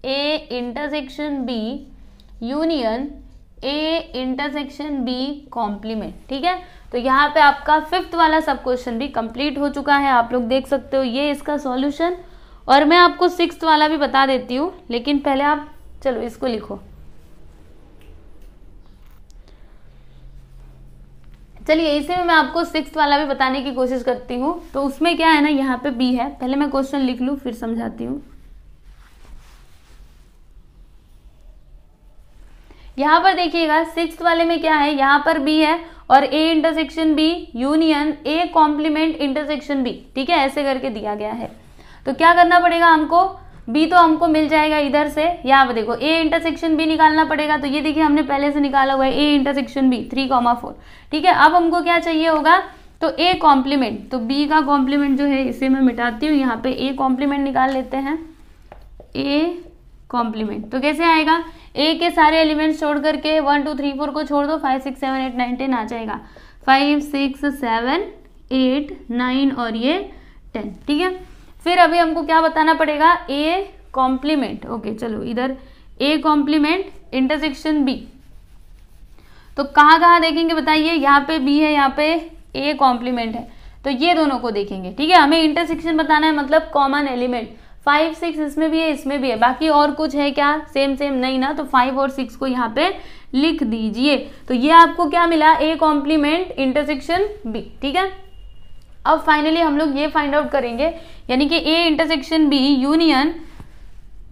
Speaker 1: A intersection B union A intersection B complement ठीक है तो यहाँ पे आपका फिफ्थ वाला सब क्वेश्चन भी कंप्लीट हो चुका है आप लोग देख सकते हो ये इसका सॉल्यूशन और मैं आपको सिक्स्थ वाला भी बता देती हूँ लेकिन पहले आप चलो इसको लिखो चलिए इसी में मैं आपको सिक्स वाला भी बताने की कोशिश करती हूँ तो उसमें क्या है ना यहाँ पे बी है पहले मैं क्वेश्चन लिख लूँ फिर समझाती हूँ यहाँ पर देखिएगा सिक्स वाले में क्या है यहाँ पर बी है और A intersection B union A complement intersection B ठीक है ऐसे करके दिया गया है तो क्या करना पड़ेगा हमको बी तो हमको मिल जाएगा इधर से यहाँ पे देखो ए इंटरसेक्शन बी निकालना पड़ेगा तो ये देखिए हमने पहले से निकाला हुआ है A intersection B three comma four ठीक है अब हमको क्या चाहिए होगा तो ए कॉम्प्लीमेंट तो बी का कॉम्प्लीमेंट जो है इसे मैं मिटाती हूँ यहाँ पे ए कॉम्प्लीमेंट निकाल लेते हैं ए कॉम्प्लीमेंट तो कैसे आएगा ए के सारे एलिमेंट्स छोड़ करके वन टू थ्री फोर को छोड़ दो five six seven eight nine ten आ जाएगा five six seven eight nine और ये टेन ठीक है फिर अभी हमको क्या बताना पड़ेगा ए कॉम्प्लीमेंट ओके चलो इधर ए कॉम्प्लीमेंट इंटरसेक्शन बी तो कहां कहां देखेंगे बताइए यहां पे बी है यहां पे ए कॉम्प्लीमेंट है तो ये दोनों को देखेंगे ठीक है हमें इंटरसेक्शन बताना है मतलब कॉमन एलिमेंट फाइव सिक्स इसमें भी है इसमें भी है बाकी और कुछ है क्या सेम सेम नहीं ना तो फाइव और सिक्स को यहाँ पे लिख दीजिए तो ये आपको क्या मिला ए कॉम्प्लीमेंट इंटरसेक्शन बी ठीक है अब फाइनली हम लोग ये फाइंड आउट करेंगे यानी कि A intersection B union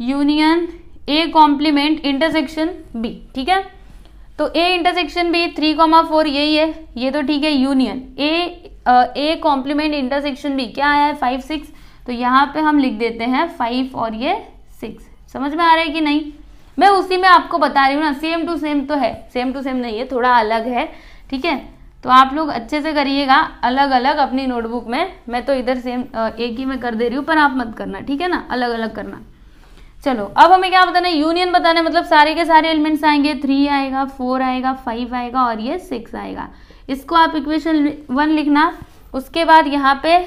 Speaker 1: union A complement intersection B ठीक है तो A intersection B three comma four यही है ये तो ठीक है union A A complement intersection B क्या आया है फाइव सिक्स तो यहाँ पे हम लिख देते हैं फाइव और ये सिक्स समझ में आ रहा है कि नहीं मैं उसी में आपको बता रही हूँ ना सेम टू सेम तो है सेम टू सेम नहीं है थोड़ा अलग है ठीक है तो आप लोग अच्छे से करिएगा अलग अलग अपनी नोटबुक में मैं तो इधर सेम एक ही में कर दे रही हूँ पर आप मत करना ठीक है ना अलग अलग करना चलो अब हमें क्या बताना है यूनियन बताना मतलब सारे के सारे एलिमेंट्स आएंगे थ्री आएगा फोर आएगा फाइव आएगा और ये सिक्स आएगा इसको आप इक्वेशन वन लिखना उसके बाद यहाँ पे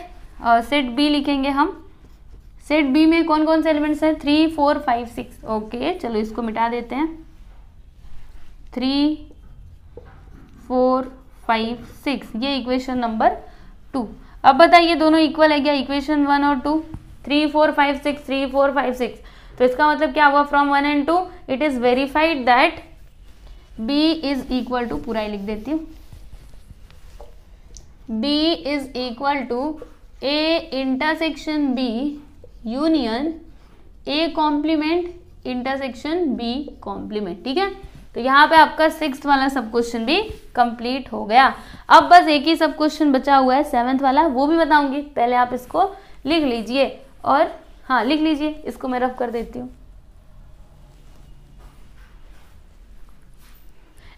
Speaker 1: सेट बी लिखेंगे हम सेट बी में कौन कौन से एलिमेंट्स हैं three four five six okay चलो इसको मिटा देते हैं थ्री फोर फाइव सिक्स ये इक्वेशन नंबर टू अब बताइए दोनों इक्वल है क्या इक्वेशन वन और two three four five six three four five six तो इसका मतलब क्या हुआ from one and two it is verified that B is equal to पूरा ही लिख देती हूँ B is equal to A intersection B union A complement intersection B complement ठीक है तो यहाँ पे आपका सिक्स वाला सब क्वेश्चन भी कंप्लीट हो गया अब बस एक ही सब क्वेश्चन बचा हुआ है सेवन्थ वाला वो भी बताऊंगी पहले आप इसको लिख लीजिए और हाँ लिख लीजिए इसको मैं रफ कर देती हूँ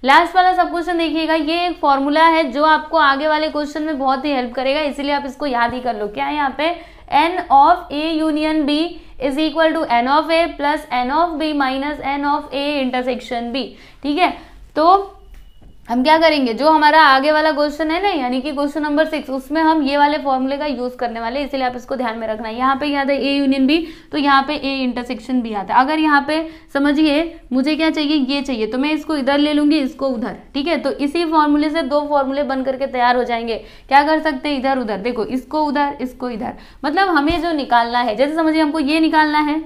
Speaker 1: लास्ट वाला सब क्वेश्चन देखिएगा ये एक फॉर्मूला है जो आपको आगे वाले क्वेश्चन में बहुत ही हेल्प करेगा इसीलिए आप इसको याद ही कर लो क्या यहाँ पे N of A union B is equal to N of A plus N of B minus N of A intersection B ठीक है तो हम क्या करेंगे जो हमारा आगे वाला क्वेश्चन है ना यानी कि क्वेश्चन नंबर सिक्स उसमें हम ये वाले फॉर्मूले का यूज करने वाले इसलिए आप इसको ध्यान में रखना है यहाँ पे याद है ए यूनियन बी तो यहाँ पे ए इंटरसेक्शन भी आता है अगर यहाँ पे समझिए मुझे क्या चाहिए ये चाहिए तो मैं इसको इधर ले लूंगी इसको उधर ठीक है तो इसी फॉर्मूले से दो फॉर्मूले बन करके तैयार हो जाएंगे क्या कर सकते हैं इधर उधर देखो इसको उधर इसको इधर मतलब हमें जो निकालना है जैसे समझिए हमको ये निकालना है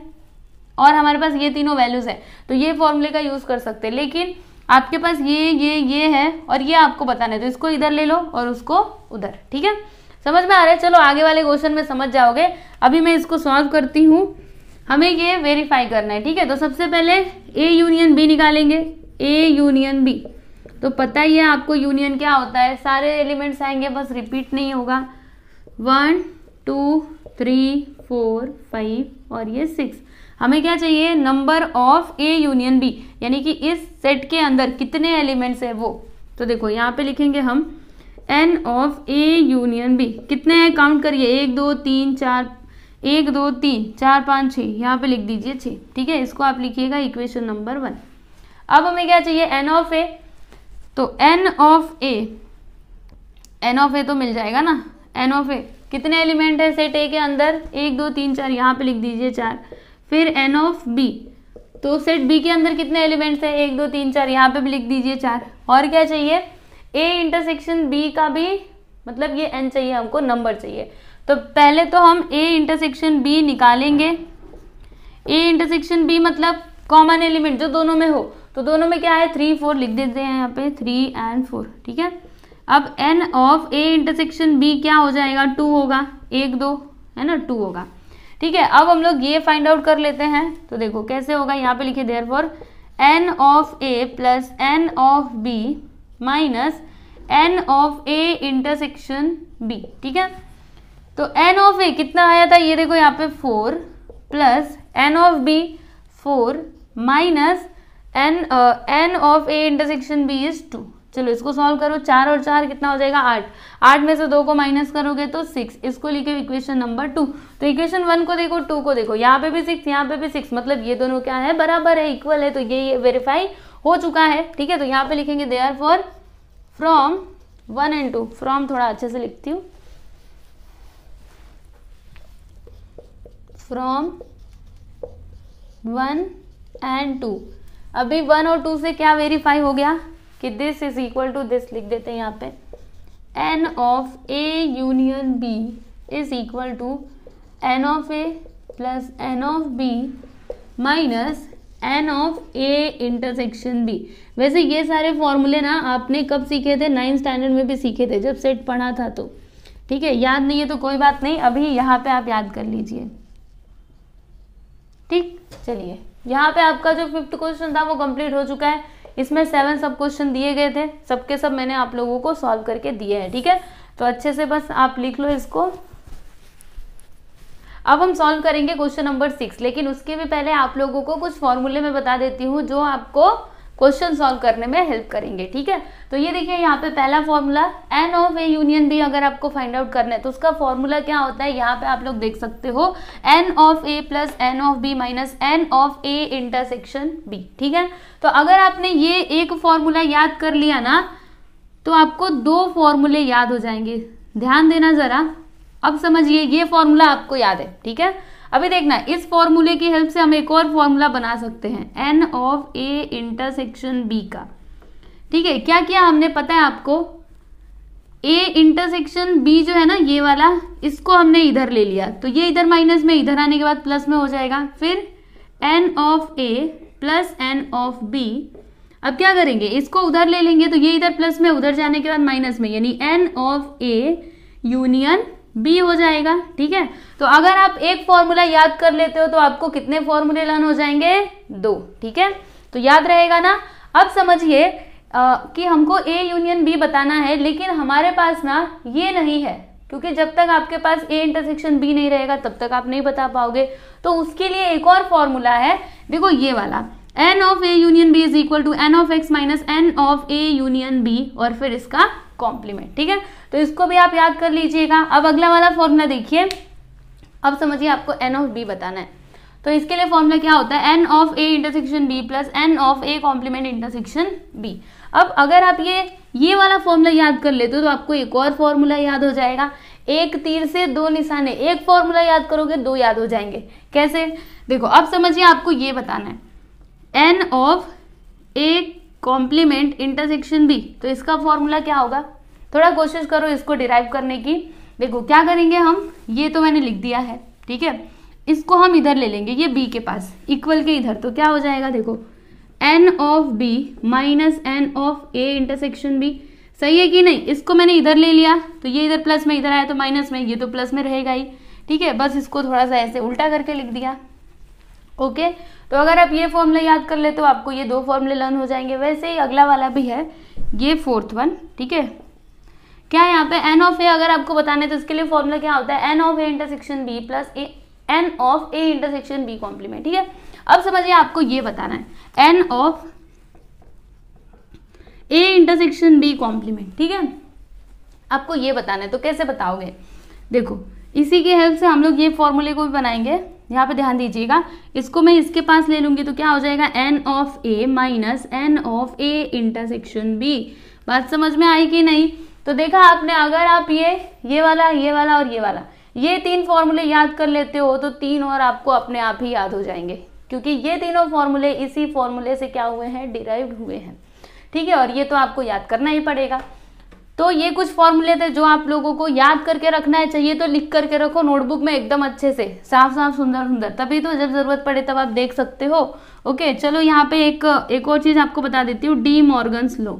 Speaker 1: और हमारे पास ये तीनों वैल्यूज है तो ये फॉर्मूले का यूज कर सकते हैं लेकिन आपके पास ये ये ये है और ये आपको बताना है तो इसको इधर ले लो और उसको उधर ठीक है समझ में आ रहा है चलो आगे वाले क्वेश्चन में समझ जाओगे अभी मैं इसको सॉल्व करती हूँ हमें ये वेरीफाई करना है ठीक है तो सबसे पहले ए यूनियन बी निकालेंगे ए यूनियन बी तो पता ही है आपको यूनियन क्या होता है सारे एलिमेंट्स आएंगे बस रिपीट नहीं होगा one two three four five और ये सिक्स हमें क्या चाहिए number of A union B यानी कि इस सेट के अंदर कितने एलिमेंट्स है वो तो देखो यहाँ पे लिखेंगे हम N of A union B कितने हैं काउंट करिए एक दो तीन चार एक दो तीन चार पाँच छः यहाँ पे लिख दीजिए छः ठीक है इसको आप लिखिएगा इक्वेशन नंबर वन अब हमें क्या चाहिए एन ऑफ ए तो N of A N of A तो मिल जाएगा ना एन ऑफ ए कितने एलिमेंट है सेट ए के अंदर एक दो तीन चार यहाँ पे लिख दीजिए चार फिर एन ऑफ बी तो सेट बी के अंदर कितने एलिमेंट्स हैं एक दो तीन चार यहाँ पे भी लिख दीजिए चार और क्या चाहिए ए इंटरसेक्शन बी का भी मतलब ये एन चाहिए हमको नंबर चाहिए तो पहले तो हम ए इंटरसेक्शन बी निकालेंगे ए इंटरसेक्शन बी मतलब कॉमन एलिमेंट जो दोनों में हो तो दोनों में क्या है थ्री फोर लिख देते हैं यहाँ पे थ्री एंड फोर ठीक है अब N of A intersection B क्या हो जाएगा टू होगा एक दो है ना टू होगा ठीक है अब हम लोग ये फाइंड आउट कर लेते हैं तो देखो कैसे होगा यहाँ पे लिखे therefore N of A plus N of B minus N of A intersection B ठीक है तो एन ऑफ ए कितना आया था ये देखो यहाँ पे four plus N of B four minus N N of A intersection B is two चलो इसको सॉल्व करो चार और चार कितना हो जाएगा आठ आठ में से दो को माइनस करोगे तो सिक्स इसको लिखे इक्वेशन नंबर टू तो इक्वेशन वन को देखो टू को देखो यहाँ पे भी सिक्स यहाँ पे भी सिक्स मतलब ये दोनों क्या है बराबर है इक्वल है तो ये वेरीफाई हो चुका है ठीक है तो यहाँ पे लिखेंगे therefore from one and two from थोड़ा अच्छे से लिखती हूँ फ्रॉम वन एंड टू अभी वन और टू से क्या वेरीफाई हो गया कि this is equal to this लिख देते हैं यहाँ पे N of A union B is equal to N of A plus N of B minus N of A intersection B वैसे ये सारे फॉर्मूले ना आपने कब सीखे थे नाइन्थ स्टैंडर्ड में भी सीखे थे जब सेट पढ़ा था तो ठीक है याद नहीं है तो कोई बात नहीं अभी यहाँ पे आप याद कर लीजिए ठीक चलिए यहाँ पे आपका जो फिफ्थ क्वेश्चन था वो कंप्लीट हो चुका है इसमें सेवन सब क्वेश्चन दिए गए थे सबके सब मैंने आप लोगों को सॉल्व करके दिए हैं ठीक है तो अच्छे से बस आप लिख लो इसको अब हम सॉल्व करेंगे क्वेश्चन नंबर सिक्स लेकिन उसके भी पहले आप लोगों को कुछ फॉर्मूले में बता देती हूँ जो आपको क्वेश्चन सॉल्व करने में हेल्प करेंगे ठीक है तो ये देखिए यहाँ पे पहला formula n of A union B अगर आपको फाइंड आउट करना है तो उसका फॉर्मूला क्या होता है यहाँ पे आप लोग देख सकते हो n of A plus N of B minus N of A intersection B ठीक है तो अगर आपने ये एक फॉर्मूला याद कर लिया ना तो आपको दो फॉर्मूले याद हो जाएंगे ध्यान देना ज़रा अब समझिए ये फॉर्मूला आपको याद है ठीक है अभी देखना इस फॉर्मूले की हेल्प से हम एक और फॉर्मूला बना सकते हैं n of A intersection B का ठीक है क्या किया हमने पता है आपको ए इंटरसेक्शन बी जो है ना ये वाला इसको हमने इधर ले लिया तो ये इधर माइनस में इधर आने के बाद प्लस में हो जाएगा फिर N of A plus N of B अब क्या करेंगे इसको उधर ले लेंगे तो ये इधर प्लस में उधर जाने के बाद माइनस में यानी n of A union B हो जाएगा ठीक है तो अगर आप एक फॉर्मूला याद कर लेते हो तो आपको कितने फॉर्मूले लर्न हो जाएंगे दो ठीक है तो याद रहेगा ना अब समझिए कि हमको ए यूनियन बी बताना है लेकिन हमारे पास ना ये नहीं है क्योंकि जब तक आपके पास ए इंटरसेक्शन बी नहीं रहेगा तब तक आप नहीं बता पाओगे तो उसके लिए एक और फॉर्मूला है देखो ये वाला n of A union B is equal to N of X minus N of A union B और फिर इसका कॉम्प्लीमेंट ठीक है तो इसको भी आप याद कर लीजिएगा अब अगला वाला फॉर्मूला देखिए अब समझिए आपको एन ऑफ बी बताना है तो इसके लिए फॉर्मूला क्या होता है n of A intersection B plus N of A complement intersection B अब अगर आप ये ये वाला फॉर्मूला याद कर लेते हो तो आपको एक और फॉर्मूला याद हो जाएगा एक तीर से दो निशाने एक फॉर्मूला याद करोगे दो याद हो जाएंगे कैसे देखो अब समझिए आपको ये बताना है n of A complement intersection B तो इसका फॉर्मूला क्या होगा थोड़ा कोशिश करो इसको डिराइव करने की देखो क्या करेंगे हम ये तो मैंने लिख दिया है ठीक है इसको हम इधर ले लेंगे ये बी के पास इक्वल के इधर तो क्या हो जाएगा देखो n of B minus N of A intersection B सही है कि नहीं इसको मैंने इधर ले लिया तो ये इधर प्लस में इधर आया तो माइनस में ये तो प्लस में रहेगा ही ठीक है बस इसको थोड़ा सा ऐसे उल्टा करके लिख दिया ओके okay? तो अगर आप ये फॉर्मूला याद कर ले तो आपको ये दो फॉर्मूले लर्न हो जाएंगे वैसे ही अगला वाला भी है ये फोर्थ वन ठीक है क्या यहाँ पे एन ऑफ ए अगर आपको बताना है तो इसके लिए फॉर्मूला क्या होता है n of A intersection B plus A N of A intersection B complement ठीक है अब समझिए आपको ये बताना है n of A intersection B complement ठीक है आपको ये बताना है तो कैसे बताओगे देखो इसी के हेल्प से हम लोग ये फॉर्मूले को भी बनाएंगे यहाँ पे ध्यान दीजिएगा इसको मैं इसके पास ले लूंगी तो क्या हो जाएगा n of A minus N of A intersection B बात समझ में आई कि नहीं तो देखा आपने अगर आप ये ये वाला ये वाला और ये वाला ये तीन फॉर्मूले याद कर लेते हो तो तीन और आपको अपने आप ही याद हो जाएंगे क्योंकि ये तीनों फॉर्मूले इसी फॉर्मूले से क्या हुए हैं डिराइव हुए हैं ठीक है और ये तो आपको याद करना ही पड़ेगा तो ये कुछ फॉर्मूले थे जो आप लोगों को याद करके रखना है चाहिए तो लिख करके रखो नोटबुक में एकदम अच्छे से साफ साफ सुंदर सुंदर तभी तो जब जरूरत पड़े तब आप देख सकते हो ओके चलो यहाँ पे एक एक और चीज़ आपको बता देती हूँ De Morgan's law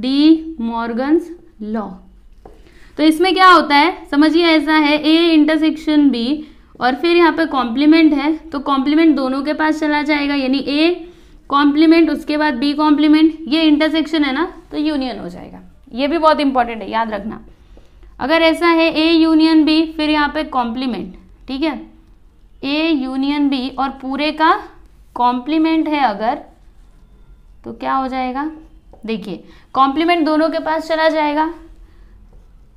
Speaker 1: De Morgan's law तो इसमें क्या होता है समझिए ऐसा है ए इंटरसेक्शन बी और फिर यहाँ पे कॉम्प्लीमेंट है तो कॉम्प्लीमेंट दोनों के पास चला जाएगा यानी ए कॉम्प्लीमेंट उसके बाद बी कॉम्प्लीमेंट ये इंटरसेक्शन है ना तो यूनियन हो जाएगा ये भी बहुत इंपॉर्टेंट है याद रखना अगर ऐसा है ए यूनियन बी फिर यहाँ पे कॉम्प्लीमेंट ठीक है ए यूनियन बी और पूरे का कॉम्प्लीमेंट है अगर तो क्या हो जाएगा देखिए कॉम्प्लीमेंट दोनों के पास चला जाएगा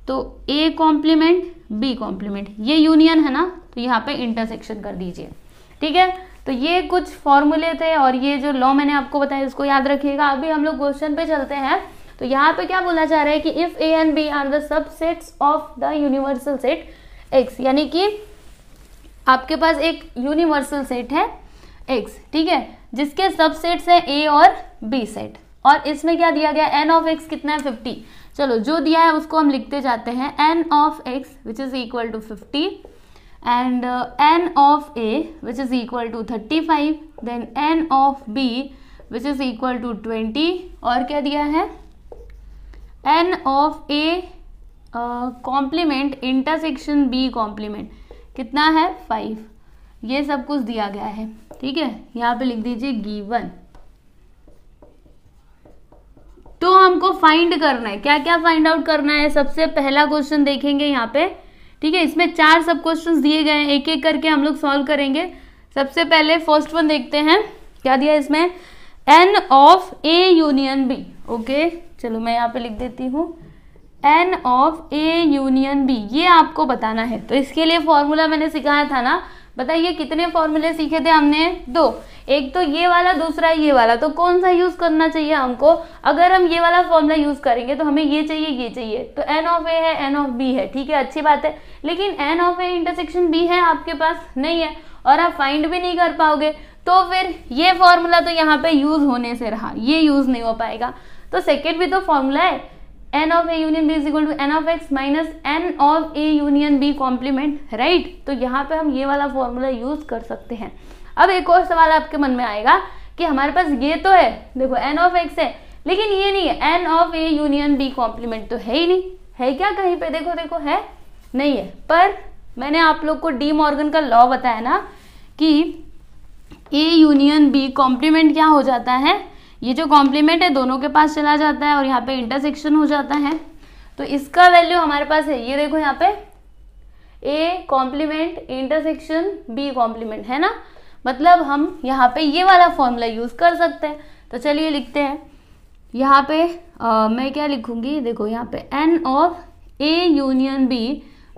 Speaker 1: तो ए कॉम्प्लीमेंट बी कॉम्प्लीमेंट ये यूनियन है ना तो यहाँ पे इंटरसेक्शन कर दीजिए ठीक है तो ये कुछ फॉर्मूले थे और ये जो लॉ मैंने आपको बताया इसको याद रखिएगा अभी हम लोग क्वेश्चन पे चलते हैं तो यहाँ पे क्या बोला जा रहा है कि if A and B are the subsets of the universal set X यानी कि आपके पास एक यूनिवर्सल सेट है एक्स ठीक है जिसके सबसेट्स है ए और बी सेट और इसमें क्या दिया गया एन ऑफ एक्स कितना है फिफ्टी चलो जो दिया है उसको हम लिखते जाते हैं n of X which is equal to fifty and n of A which is equal to thirty five then n of B which is equal to twenty और क्या दिया है n of A complement intersection B complement कितना है five ये सब कुछ दिया गया है ठीक है यहाँ पे लिख दीजिए गीवन तो हमको फाइंड करना है क्या क्या फाइंड आउट करना है सबसे पहला क्वेश्चन देखेंगे यहाँ पे ठीक है इसमें चार सब क्वेश्चन दिए गए हैं एक एक करके हम लोग सॉल्व करेंगे सबसे पहले फर्स्ट वन देखते हैं क्या दिया इसमें n of A union B okay चलो मैं यहाँ पे लिख देती हूँ n of A union B ये आपको बताना है तो इसके लिए फॉर्मूला मैंने सिखाया था ना बताइए कितने फॉर्मूले सीखे थे हमने दो एक तो ये वाला दूसरा ये वाला तो कौन सा यूज़ करना चाहिए हमको अगर हम ये वाला फॉर्मूला यूज़ करेंगे तो हमें ये चाहिए ये चाहिए तो एन ऑफ ए है एन ऑफ बी है ठीक है अच्छी बात है लेकिन n of A intersection B है आपके पास नहीं है और आप फाइंड भी नहीं कर पाओगे तो फिर ये फॉर्मूला तो यहाँ पे यूज़ होने से रहा ये यूज़ नहीं हो पाएगा तो सेकेंड भी तो फॉर्मूला है n of A union B is equal to N of X minus N of A union B complement right तो यहाँ पे हम ये वाला फॉर्मूला यूज कर सकते हैं अब एक और सवाल आपके मन में आएगा कि हमारे पास ये तो है देखो एन ऑफ एक्स है लेकिन ये नहीं है n of A union B complement तो है ही नहीं है क्या कहीं पे देखो देखो है नहीं है पर मैंने आप लोग को डी मॉर्गन का लॉ बताया ना कि ए यूनियन बी कॉम्प्लीमेंट क्या हो जाता है ये जो कॉम्प्लीमेंट है दोनों के पास चला जाता है और यहाँ पे इंटरसेक्शन हो जाता है तो इसका वैल्यू हमारे पास है ये देखो यहाँ पे A complement intersection B complement है ना मतलब हम यहाँ पे ये वाला फॉर्मूला यूज़ कर सकते हैं तो चलिए लिखते हैं यहाँ पे आ, मैं क्या लिखूंगी देखो यहाँ पे N of A union B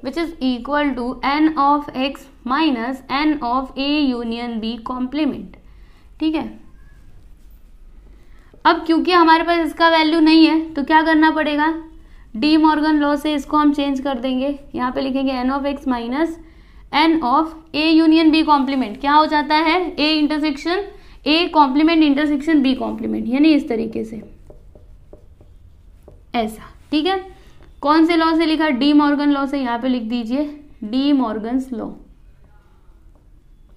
Speaker 1: which is equal to N of X minus N of A union B complement ठीक है अब क्योंकि हमारे पास इसका वैल्यू नहीं है तो क्या करना पड़ेगा डी मॉर्गन लॉ से इसको हम चेंज कर देंगे यहाँ पे लिखेंगे n of X minus N of A union B complement क्या हो जाता है A intersection A complement intersection B complement यानी इस तरीके से ऐसा ठीक है कौन से लॉ से लिखा डी मॉर्गन लॉ से यहाँ पे लिख दीजिए डी मॉर्गन्स लॉ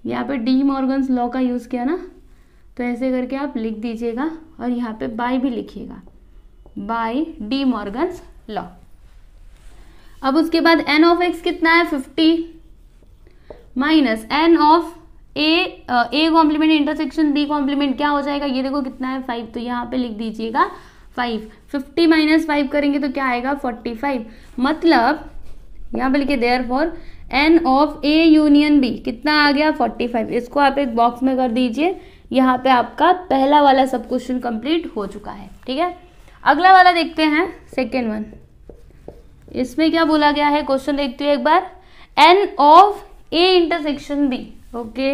Speaker 1: यहाँ पे डी मॉर्गन लॉ का यूज़ किया ना तो ऐसे करके आप लिख दीजिएगा और यहाँ पे बाय भी लिखिएगा बाय डी मॉर्गन लॉ अब उसके बाद एन ऑफ एक्स कितना है fifty minus N of A A complement intersection B complement क्या हो जाएगा ये देखो कितना है फाइव तो यहाँ पे लिख दीजिएगा फाइव फिफ्टी माइनस फाइव करेंगे तो क्या आएगा फोर्टी फाइव मतलब यहाँ पे लिखिए therefore N of A union B कितना आ गया फोर्टी फाइव इसको आप एक बॉक्स में कर दीजिए यहाँ पे आपका पहला वाला सब क्वेश्चन कंप्लीट हो चुका है ठीक है अगला वाला देखते हैं सेकेंड वन इसमें क्या बोला गया है क्वेश्चन देखते हुए एक बार n of A intersection B okay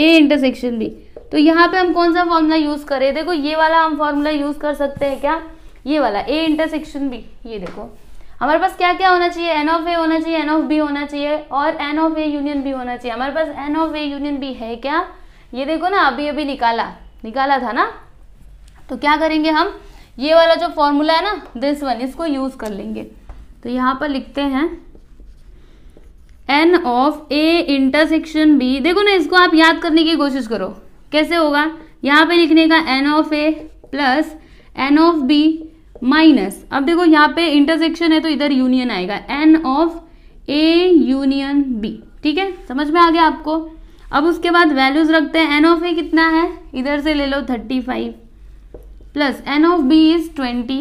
Speaker 1: A intersection B तो यहाँ पे हम कौन सा फॉर्मूला यूज करें देखो ये वाला हम फॉर्मूला यूज कर सकते हैं क्या ये वाला ए इंटरसेक्शन बी ये देखो हमारे पास क्या क्या होना चाहिए एन ऑफ ए होना चाहिए एन ऑफ बी होना चाहिए और n of A union B होना चाहिए हमारे पास n of A union B है क्या ये देखो ना अभी अभी निकाला निकाला था ना तो क्या करेंगे हम ये वाला जो फॉर्मूला है ना दिस वन इसको यूज कर लेंगे तो यहाँ पर लिखते हैं n of A intersection B देखो ना इसको आप याद करने की कोशिश करो कैसे होगा यहाँ पे लिखने का n of A plus N of B minus अब देखो यहाँ पे इंटरसेक्शन है तो इधर यूनियन आएगा n of A union B ठीक है समझ में आ गया आपको अब उसके बाद वैल्यूज रखते हैं एन ऑफ ए कितना है इधर से ले लो thirty five plus N of B is twenty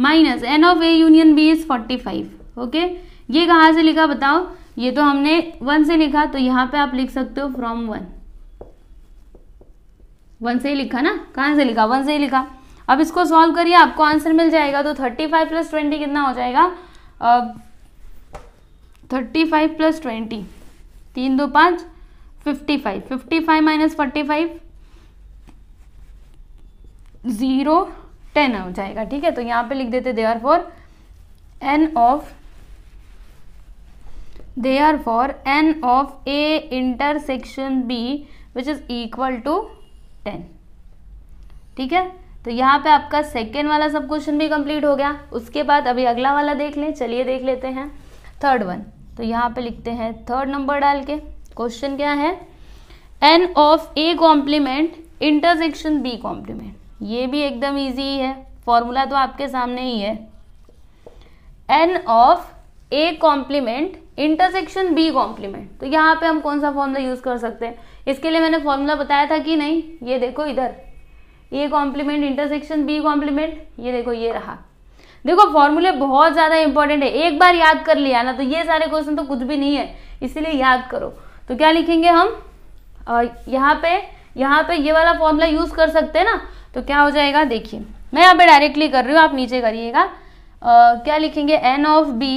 Speaker 1: minus N of A union B is forty five okay ये कहाँ से लिखा बताओ ये तो हमने वन से लिखा तो यहाँ पे आप लिख सकते हो फ्रॉम वन वन से ही लिखा ना कहाँ से लिखा वन से ही लिखा अब इसको सॉल्व करिए आपको आंसर मिल जाएगा तो थर्टी फाइव प्लस ट्वेंटी कितना हो जाएगा थर्टी फाइव प्लस ट्वेंटी तीन दो पाँच fifty five fifty five minus forty five zero ten हो जाएगा ठीक है तो यहाँ पे लिख देते therefore N of therefore N of A intersection B which is equal to ten ठीक है तो यहाँ पे आपका सेकेंड वाला सब क्वेश्चन भी कंप्लीट हो गया उसके बाद अभी अगला वाला देख लें चलिए देख लेते हैं थर्ड वन तो यहां पे लिखते हैं थर्ड नंबर डाल के क्वेश्चन क्या है n of A complement intersection B complement ये भी एकदम इजी ही है फॉर्मूला तो आपके सामने ही है n of A complement intersection B complement तो यहाँ पे हम कौन सा फॉर्मूला यूज कर सकते हैं इसके लिए मैंने फॉर्मूला बताया था कि नहीं ये देखो इधर A complement intersection B complement ये देखो ये रहा देखो फॉर्मूले बहुत ज़्यादा इंपॉर्टेंट है एक बार याद कर लिया ना तो ये सारे क्वेश्चन तो कुछ भी नहीं है इसीलिए याद करो तो क्या लिखेंगे हम यहाँ पे यहाँ पे ये वाला फॉर्मूला यूज़ कर सकते हैं ना तो क्या हो जाएगा देखिए मैं यहाँ पे डायरेक्टली कर रही हूँ आप नीचे करिएगा क्या लिखेंगे n of B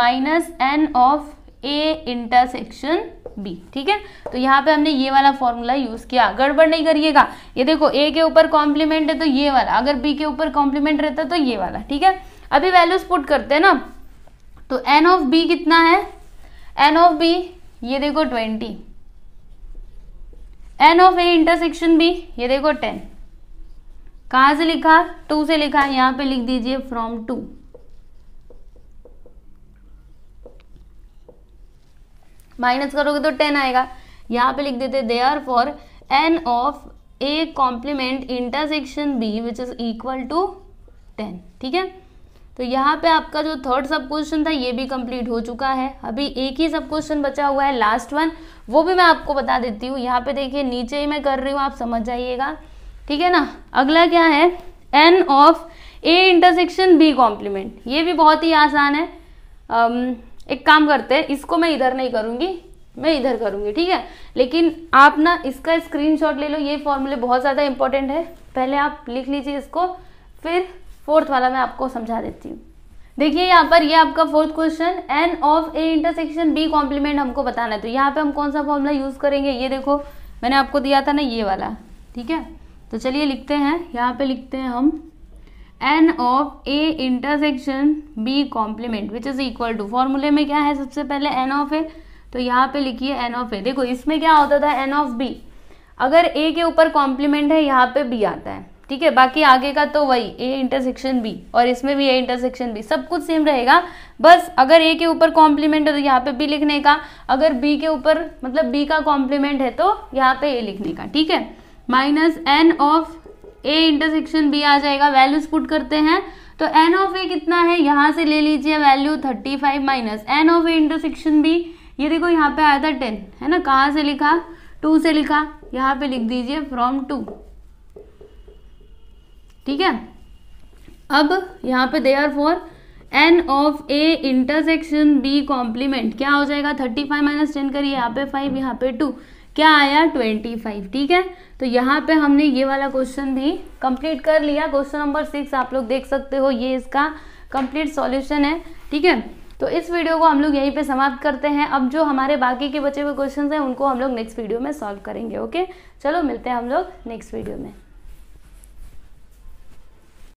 Speaker 1: minus N of A intersection B ठीक है तो यहाँ पे हमने ये वाला फॉर्मूला यूज किया गड़बड़ नहीं करिएगा ये देखो ए के ऊपर कॉम्प्लीमेंट है तो ये वाला अगर बी के ऊपर कॉम्प्लीमेंट रहता तो ये वाला ठीक है अभी वैल्यूज पुट करते हैं ना तो एन ऑफ बी कितना है एन ऑफ बी ये देखो twenty n of A intersection B ये देखो टेन कहां से लिखा टू से लिखा है यहाँ पे लिख दीजिए फ्रॉम टू माइनस करोगे तो टेन आएगा यहां पे लिख देते therefore N of A complement intersection B which is equal to ten ठीक है तो यहाँ पे आपका जो थर्ड सब क्वेश्चन था ये भी कंप्लीट हो चुका है अभी एक ही सब क्वेश्चन बचा हुआ है लास्ट वन वो भी मैं आपको बता देती हूँ यहाँ पे देखिए नीचे ही मैं कर रही हूँ आप समझ जाइएगा ठीक है ना अगला क्या है n of A intersection B complement ये भी बहुत ही आसान है um, एक काम करते हैं इसको मैं इधर नहीं करूँगी मैं इधर करूँगी ठीक है लेकिन आप ना इसका स्क्रीनशॉट ले लो ये फॉर्मूले बहुत ज़्यादा इंपॉर्टेंट है पहले आप लिख लीजिए इसको फिर फोर्थ वाला मैं आपको समझा देती हूँ देखिए यहाँ पर ये आपका fourth question n of A intersection B complement हमको बताना है तो यहाँ पे हम कौन सा फॉर्मूला यूज़ करेंगे ये देखो मैंने आपको दिया था ना ये वाला ठीक है तो चलिए लिखते हैं यहाँ पे लिखते हैं हम N of A intersection B complement which is equal to फॉर्मूले में क्या है सबसे पहले एन ऑफ ए तो यहाँ पे लिखिए एन ऑफ ए देखो इसमें क्या होता था एन ऑफ बी अगर ए के ऊपर कॉम्प्लीमेंट है यहाँ पे बी आता है ठीक है बाकी आगे का तो वही ए इंटरसेक्शन बी और इसमें भी ए इंटरसेक्शन बी सब कुछ सेम रहेगा बस अगर ए के ऊपर कॉम्प्लीमेंट है तो यहाँ पे बी लिखने का अगर बी के ऊपर मतलब बी का कॉम्प्लीमेंट है तो यहाँ पे ए लिखने का ठीक है minus N of A intersection B आ जाएगा वैल्यूज पुट करते हैं तो एन ऑफ ए कितना है यहाँ से ले लीजिए value thirty five minus N of A intersection B ये देखो यहाँ पे आया था टेन है ना कहाँ से लिखा टू से लिखा यहाँ पे लिख दीजिए फ्रॉम टू ठीक है अब यहाँ पे therefore N of A intersection B complement क्या हो जाएगा थर्टी फाइव माइनस टेन करिए यहाँ पे फाइव यहाँ पे टू क्या आया ट्वेंटी फाइव ठीक है तो यहाँ पे हमने ये वाला क्वेश्चन भी कंप्लीट कर लिया क्वेश्चन नंबर सिक्स आप लोग देख सकते हो ये इसका कंप्लीट सॉल्यूशन है ठीक है तो इस वीडियो को हम लोग यहीं पे समाप्त करते हैं अब जो हमारे बाकी के बचे हुए क्वेश्चंस हैं उनको हम लोग नेक्स्ट वीडियो में सॉल्व करेंगे ओके चलो मिलते हैं हम लोग नेक्स्ट वीडियो में